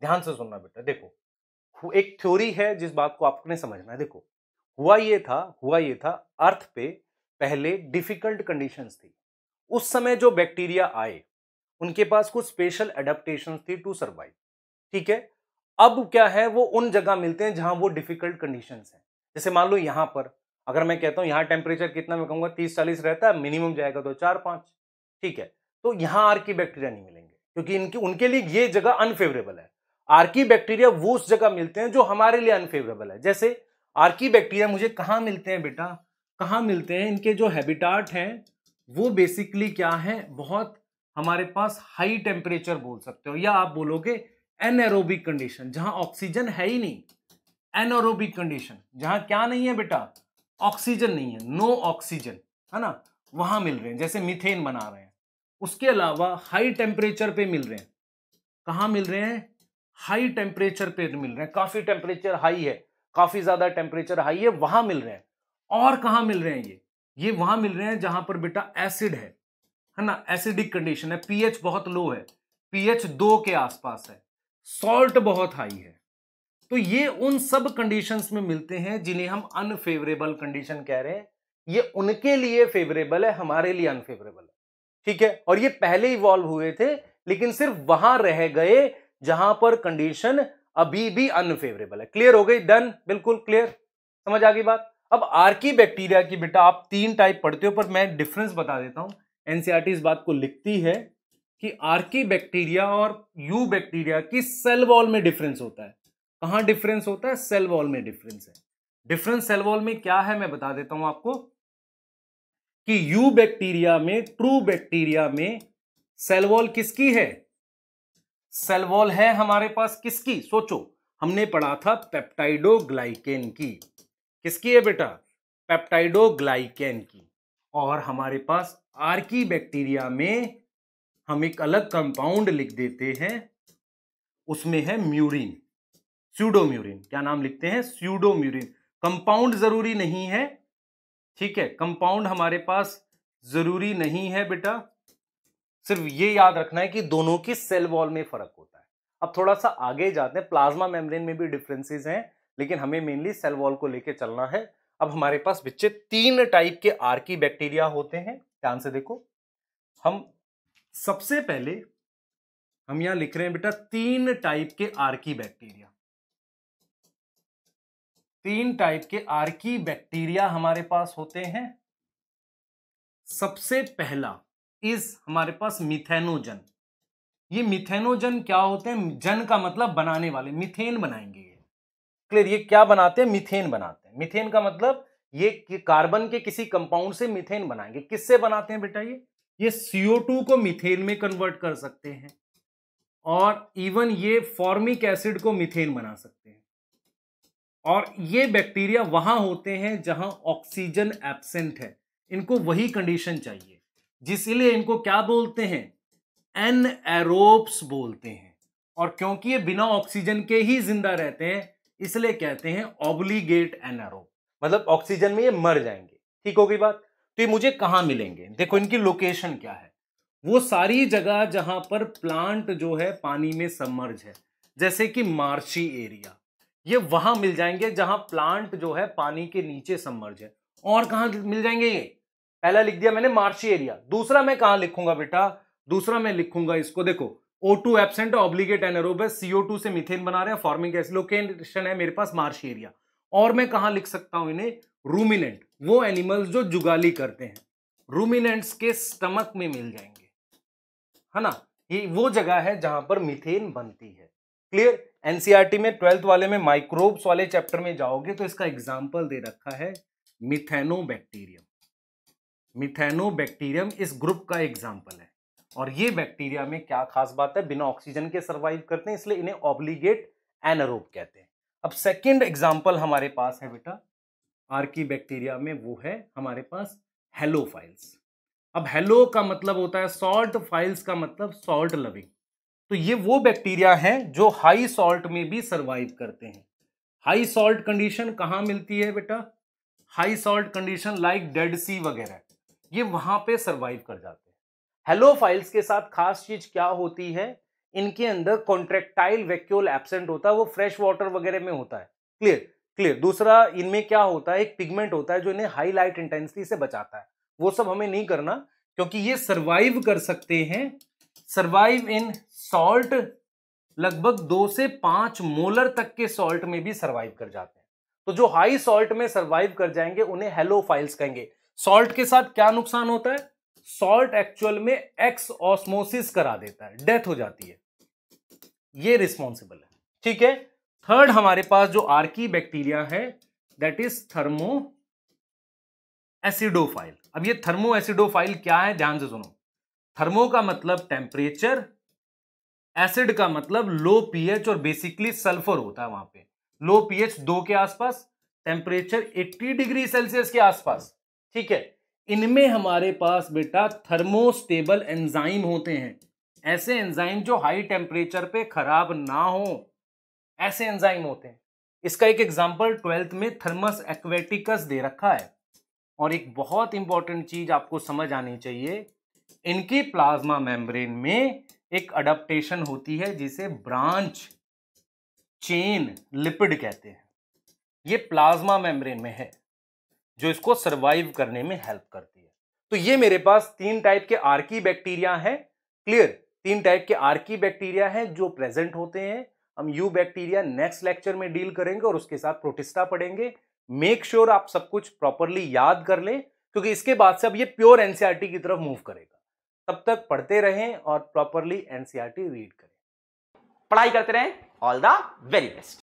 ध्यान से सुनना बेटा देखो एक थ्योरी है जिस बात को आपने समझना है देखो हुआ ये था हुआ ये था अर्थ पे पहले डिफिकल्ट कंडीशन थी उस समय जो बैक्टीरिया आए उनके पास कुछ स्पेशल एडेप्टेशन थी टू सर्वाइव ठीक है अब क्या है वो उन जगह मिलते हैं जहां वो डिफिकल्ट कंडीशन है जैसे मान लो यहां पर अगर मैं कहता हूं यहाँ टेम्परेचर कितना मैं कहूंगा तीस चालीस रहता है मिनिमम जाएगा तो चार पांच ठीक है तो यहाँ आर्की बैक्टीरिया नहीं मिलेंगे क्योंकि इनकी उनके लिए ये जगह अनफेवरेबल है आर्की बैक्टीरिया वो उस जगह मिलते हैं जो हमारे लिए अनफेवरेबल है जैसे आर्की बैक्टीरिया मुझे कहाँ मिलते हैं बेटा कहाँ मिलते हैं इनके जो हैबिटाट हैं वो बेसिकली क्या है बहुत हमारे पास हाई टेम्परेचर बोल सकते हो या आप बोलोगे एनएरोबिक कंडीशन जहां ऑक्सीजन है ही नहीं एनोरोबिक कंडीशन जहां क्या नहीं है बेटा ऑक्सीजन नहीं है नो ऑक्सीजन है ना वहां मिल रहे हैं जैसे मिथेन बना रहे हैं उसके अलावा हाई टेम्परेचर पे मिल रहे हैं कहा मिल रहे हैं हाई टेम्परेचर पे मिल रहे हैं काफी टेम्परेचर हाई है काफी ज्यादा टेम्परेचर हाई है वहां मिल रहे हैं और कहा मिल रहे हैं ये ये वहां मिल रहे हैं जहां पर बेटा एसिड है है ना एसिडिक कंडीशन है पीएच बहुत लो है पीएच दो के आसपास है सॉल्ट बहुत हाई है तो ये उन सब कंडीशंस में मिलते हैं जिन्हें हम अनफेवरेबल कंडीशन कह रहे हैं ये उनके लिए फेवरेबल है हमारे लिए अनफेवरेबल है ठीक है और ये पहले इवॉल्व हुए थे लेकिन सिर्फ वहां रह गए जहां पर कंडीशन अभी भी अनफेवरेबल है क्लियर हो गई डन बिल्कुल क्लियर समझ आ गई बात अब आर्की बैक्टीरिया की बेटा आप तीन टाइप पढ़ते हो पर मैं डिफरेंस बता देता हूं एनसीआरटी e इस बात को लिखती है कि आर्की बैक्टीरिया और यू बैक्टीरिया की सेल वॉल में डिफरेंस होता है कहाँ डिफरेंस होता है सेल वॉल में डिफरेंस है डिफरेंस सेल वॉल में क्या है मैं बता देता हूं आपको कि यू बैक्टीरिया में ट्रू बैक्टीरिया में सेल वॉल किसकी है सेल वॉल है हमारे पास किसकी सोचो हमने पढ़ा था पेप्टाइडोग्लाइकेन की किसकी है बेटा पेप्टाइडोग्लाइकेन की और हमारे पास आर्की बैक्टीरिया में हम एक अलग कंपाउंड लिख देते हैं उसमें है म्यूरिन स्यूडोम्यूरिन क्या नाम लिखते हैं स्यूडोम्यूरिन कंपाउंड जरूरी नहीं है ठीक है कंपाउंड हमारे पास जरूरी नहीं है बेटा सिर्फ ये याद रखना है कि दोनों की सेल वॉल में फर्क होता है अब थोड़ा सा आगे जाते हैं प्लाज्मा मेम्ब्रेन में भी डिफरेंसेस हैं लेकिन हमें मेनली सेल वॉल को लेके चलना है अब हमारे पास बच्चे तीन टाइप के आर्की बैक्टीरिया होते हैं ध्यान से देखो हम सबसे पहले हम यहां लिख रहे हैं बेटा तीन टाइप के आर्की बैक्टीरिया तीन टाइप के आर्की बैक्टीरिया हमारे पास होते हैं सबसे पहला इज हमारे पास मिथेनोजन ये मिथेनोजन क्या होते हैं जन का मतलब बनाने वाले मिथेन बनाएंगे ये क्लियर ये क्या बनाते हैं मिथेन बनाते हैं मिथेन का मतलब ये कार्बन के किसी कंपाउंड से मिथेन बनाएंगे किससे बनाते हैं बेटा ये ये CO2 को मिथेन में कन्वर्ट कर सकते हैं और इवन ये फॉर्मिक एसिड को मिथेन बना सकते हैं और ये बैक्टीरिया वहां होते हैं जहां ऑक्सीजन एब्सेंट है इनको वही कंडीशन चाहिए जिसलिए इनको क्या बोलते हैं एन एरोप्स बोलते हैं और क्योंकि ये बिना ऑक्सीजन के ही जिंदा रहते हैं इसलिए कहते हैं ऑब्लीगेट एनारोप मतलब ऑक्सीजन में ये मर जाएंगे ठीक होगी बात कि मुझे कहाँ मिलेंगे देखो इनकी लोकेशन क्या है वो सारी जगह जहां पर प्लांट जो है पानी में सबमर्ज है जैसे कि मार्शी एरिया ये वहां मिल जाएंगे जहां प्लांट जो है पानी के नीचे सबमर्ज है और कहा मिल जाएंगे ये पहला लिख दिया मैंने मार्शी एरिया दूसरा मैं कहा लिखूंगा बेटा दूसरा मैं लिखूंगा इसको देखो O2 टू एबसेंट ऑब्लिगेट एनरोब है सीओ से मिथेन बना रहे हैं फॉर्मिंग एसिड लोकेशन है मेरे पास मार्शी एरिया और मैं कहा लिख सकता हूं इन्हें रूमिनेंट वो एनिमल्स जो जुगाली करते हैं रूमिनेंट्स के स्टमक में मिल जाएंगे है ना ये वो जगह है जहां पर मिथेन बनती है क्लियर एनसीईआरटी e में ट्वेल्थ वाले में माइक्रोब्स वाले चैप्टर में जाओगे तो इसका एग्जाम्पल दे रखा है मिथेनो बैक्टीरियम मिथेनो बैक्टीरियम इस ग्रुप का एग्जाम्पल है और ये बैक्टीरिया में क्या खास बात है बिना ऑक्सीजन के सर्वाइव करते हैं इसलिए इन्हें ऑब्लीगेट एनारोब कहते हैं अब सेकेंड एग्जाम्पल हमारे पास है बेटा आर्की बैक्टीरिया में वो है हमारे पास हेलो फाइल्स अब हेलो का मतलब होता है सॉल्ट फाइल्स का मतलब सॉल्ट लविंग तो ये वो बैक्टीरिया हैं जो हाई सॉल्ट में भी सरवाइव करते हैं हाई सॉल्ट कंडीशन कहाँ मिलती है बेटा high salt condition like Dead Sea वगैरह ये वहां पे सर्वाइव कर जाते हैं हेलो फाइल्स के साथ खास चीज क्या होती है इनके अंदर कॉन्ट्रेक्टाइल वैक्यूल एबसेंट होता है वो फ्रेश वाटर वगैरह में होता है क्लियर क्लियर दूसरा इनमें क्या होता है एक पिगमेंट होता है जो इन्हें हाई लाइट इंटेंसिटी से बचाता है वो सब हमें नहीं करना क्योंकि ये सर्वाइव कर सकते हैं सरवाइव इन सॉल्ट लगभग दो से पांच मोलर तक के सॉल्ट में भी सर्वाइव कर जाते हैं तो जो हाई सॉल्ट में सर्वाइव कर जाएंगे उन्हें फाइल्स कहेंगे सॉल्ट के साथ क्या नुकसान होता है सॉल्ट एक्चुअल में एक्स ऑस्मोसिस करा देता है डेथ हो जाती है ये रिस्पॉन्सिबल है ठीक है थर्ड हमारे पास जो आर्की बैक्टीरिया है दैट इज थर्मो एसिडोफाइल अब ये थर्मो एसिडोफाइल क्या है ध्यान से सुनो थर्मो का मतलब टेम्परेचर एसिड का मतलब लो पीएच और बेसिकली सल्फर होता है वहां पे लो पीएच दो के आसपास टेम्परेचर 80 डिग्री सेल्सियस के आसपास ठीक है इनमें हमारे पास बेटा थर्मोस्टेबल एंजाइम होते हैं ऐसे एंजाइम जो हाई टेम्परेचर पे खराब ना हो ऐसे एंजाइम होते हैं इसका एक एग्जाम्पल ट्वेल्थ में थर्मस एक्वेटिकस दे रखा है और एक बहुत इंपॉर्टेंट चीज आपको समझ आनी चाहिए इनकी प्लाज्मा मेम्ब्रेन में एक अडप्टेशन होती है जिसे ब्रांच चेन लिपिड कहते हैं ये प्लाज्मा मेम्ब्रेन में है जो इसको सरवाइव करने में हेल्प करती है तो ये मेरे पास तीन टाइप के आर्की बैक्टीरिया हैं क्लियर तीन टाइप के आर्की बैक्टीरिया है जो प्रेजेंट होते हैं हम यू बैक्टीरिया नेक्स्ट लेक्चर में डील करेंगे और उसके साथ प्रोटिस्टा पढ़ेंगे मेक श्योर sure आप सब कुछ प्रॉपरली याद कर लें क्योंकि इसके बाद से अब ये प्योर एनसीईआरटी e की तरफ मूव करेगा तब तक पढ़ते रहें और प्रॉपरली एनसीईआरटी रीड करें पढ़ाई करते रहें ऑल द वेरी बेस्ट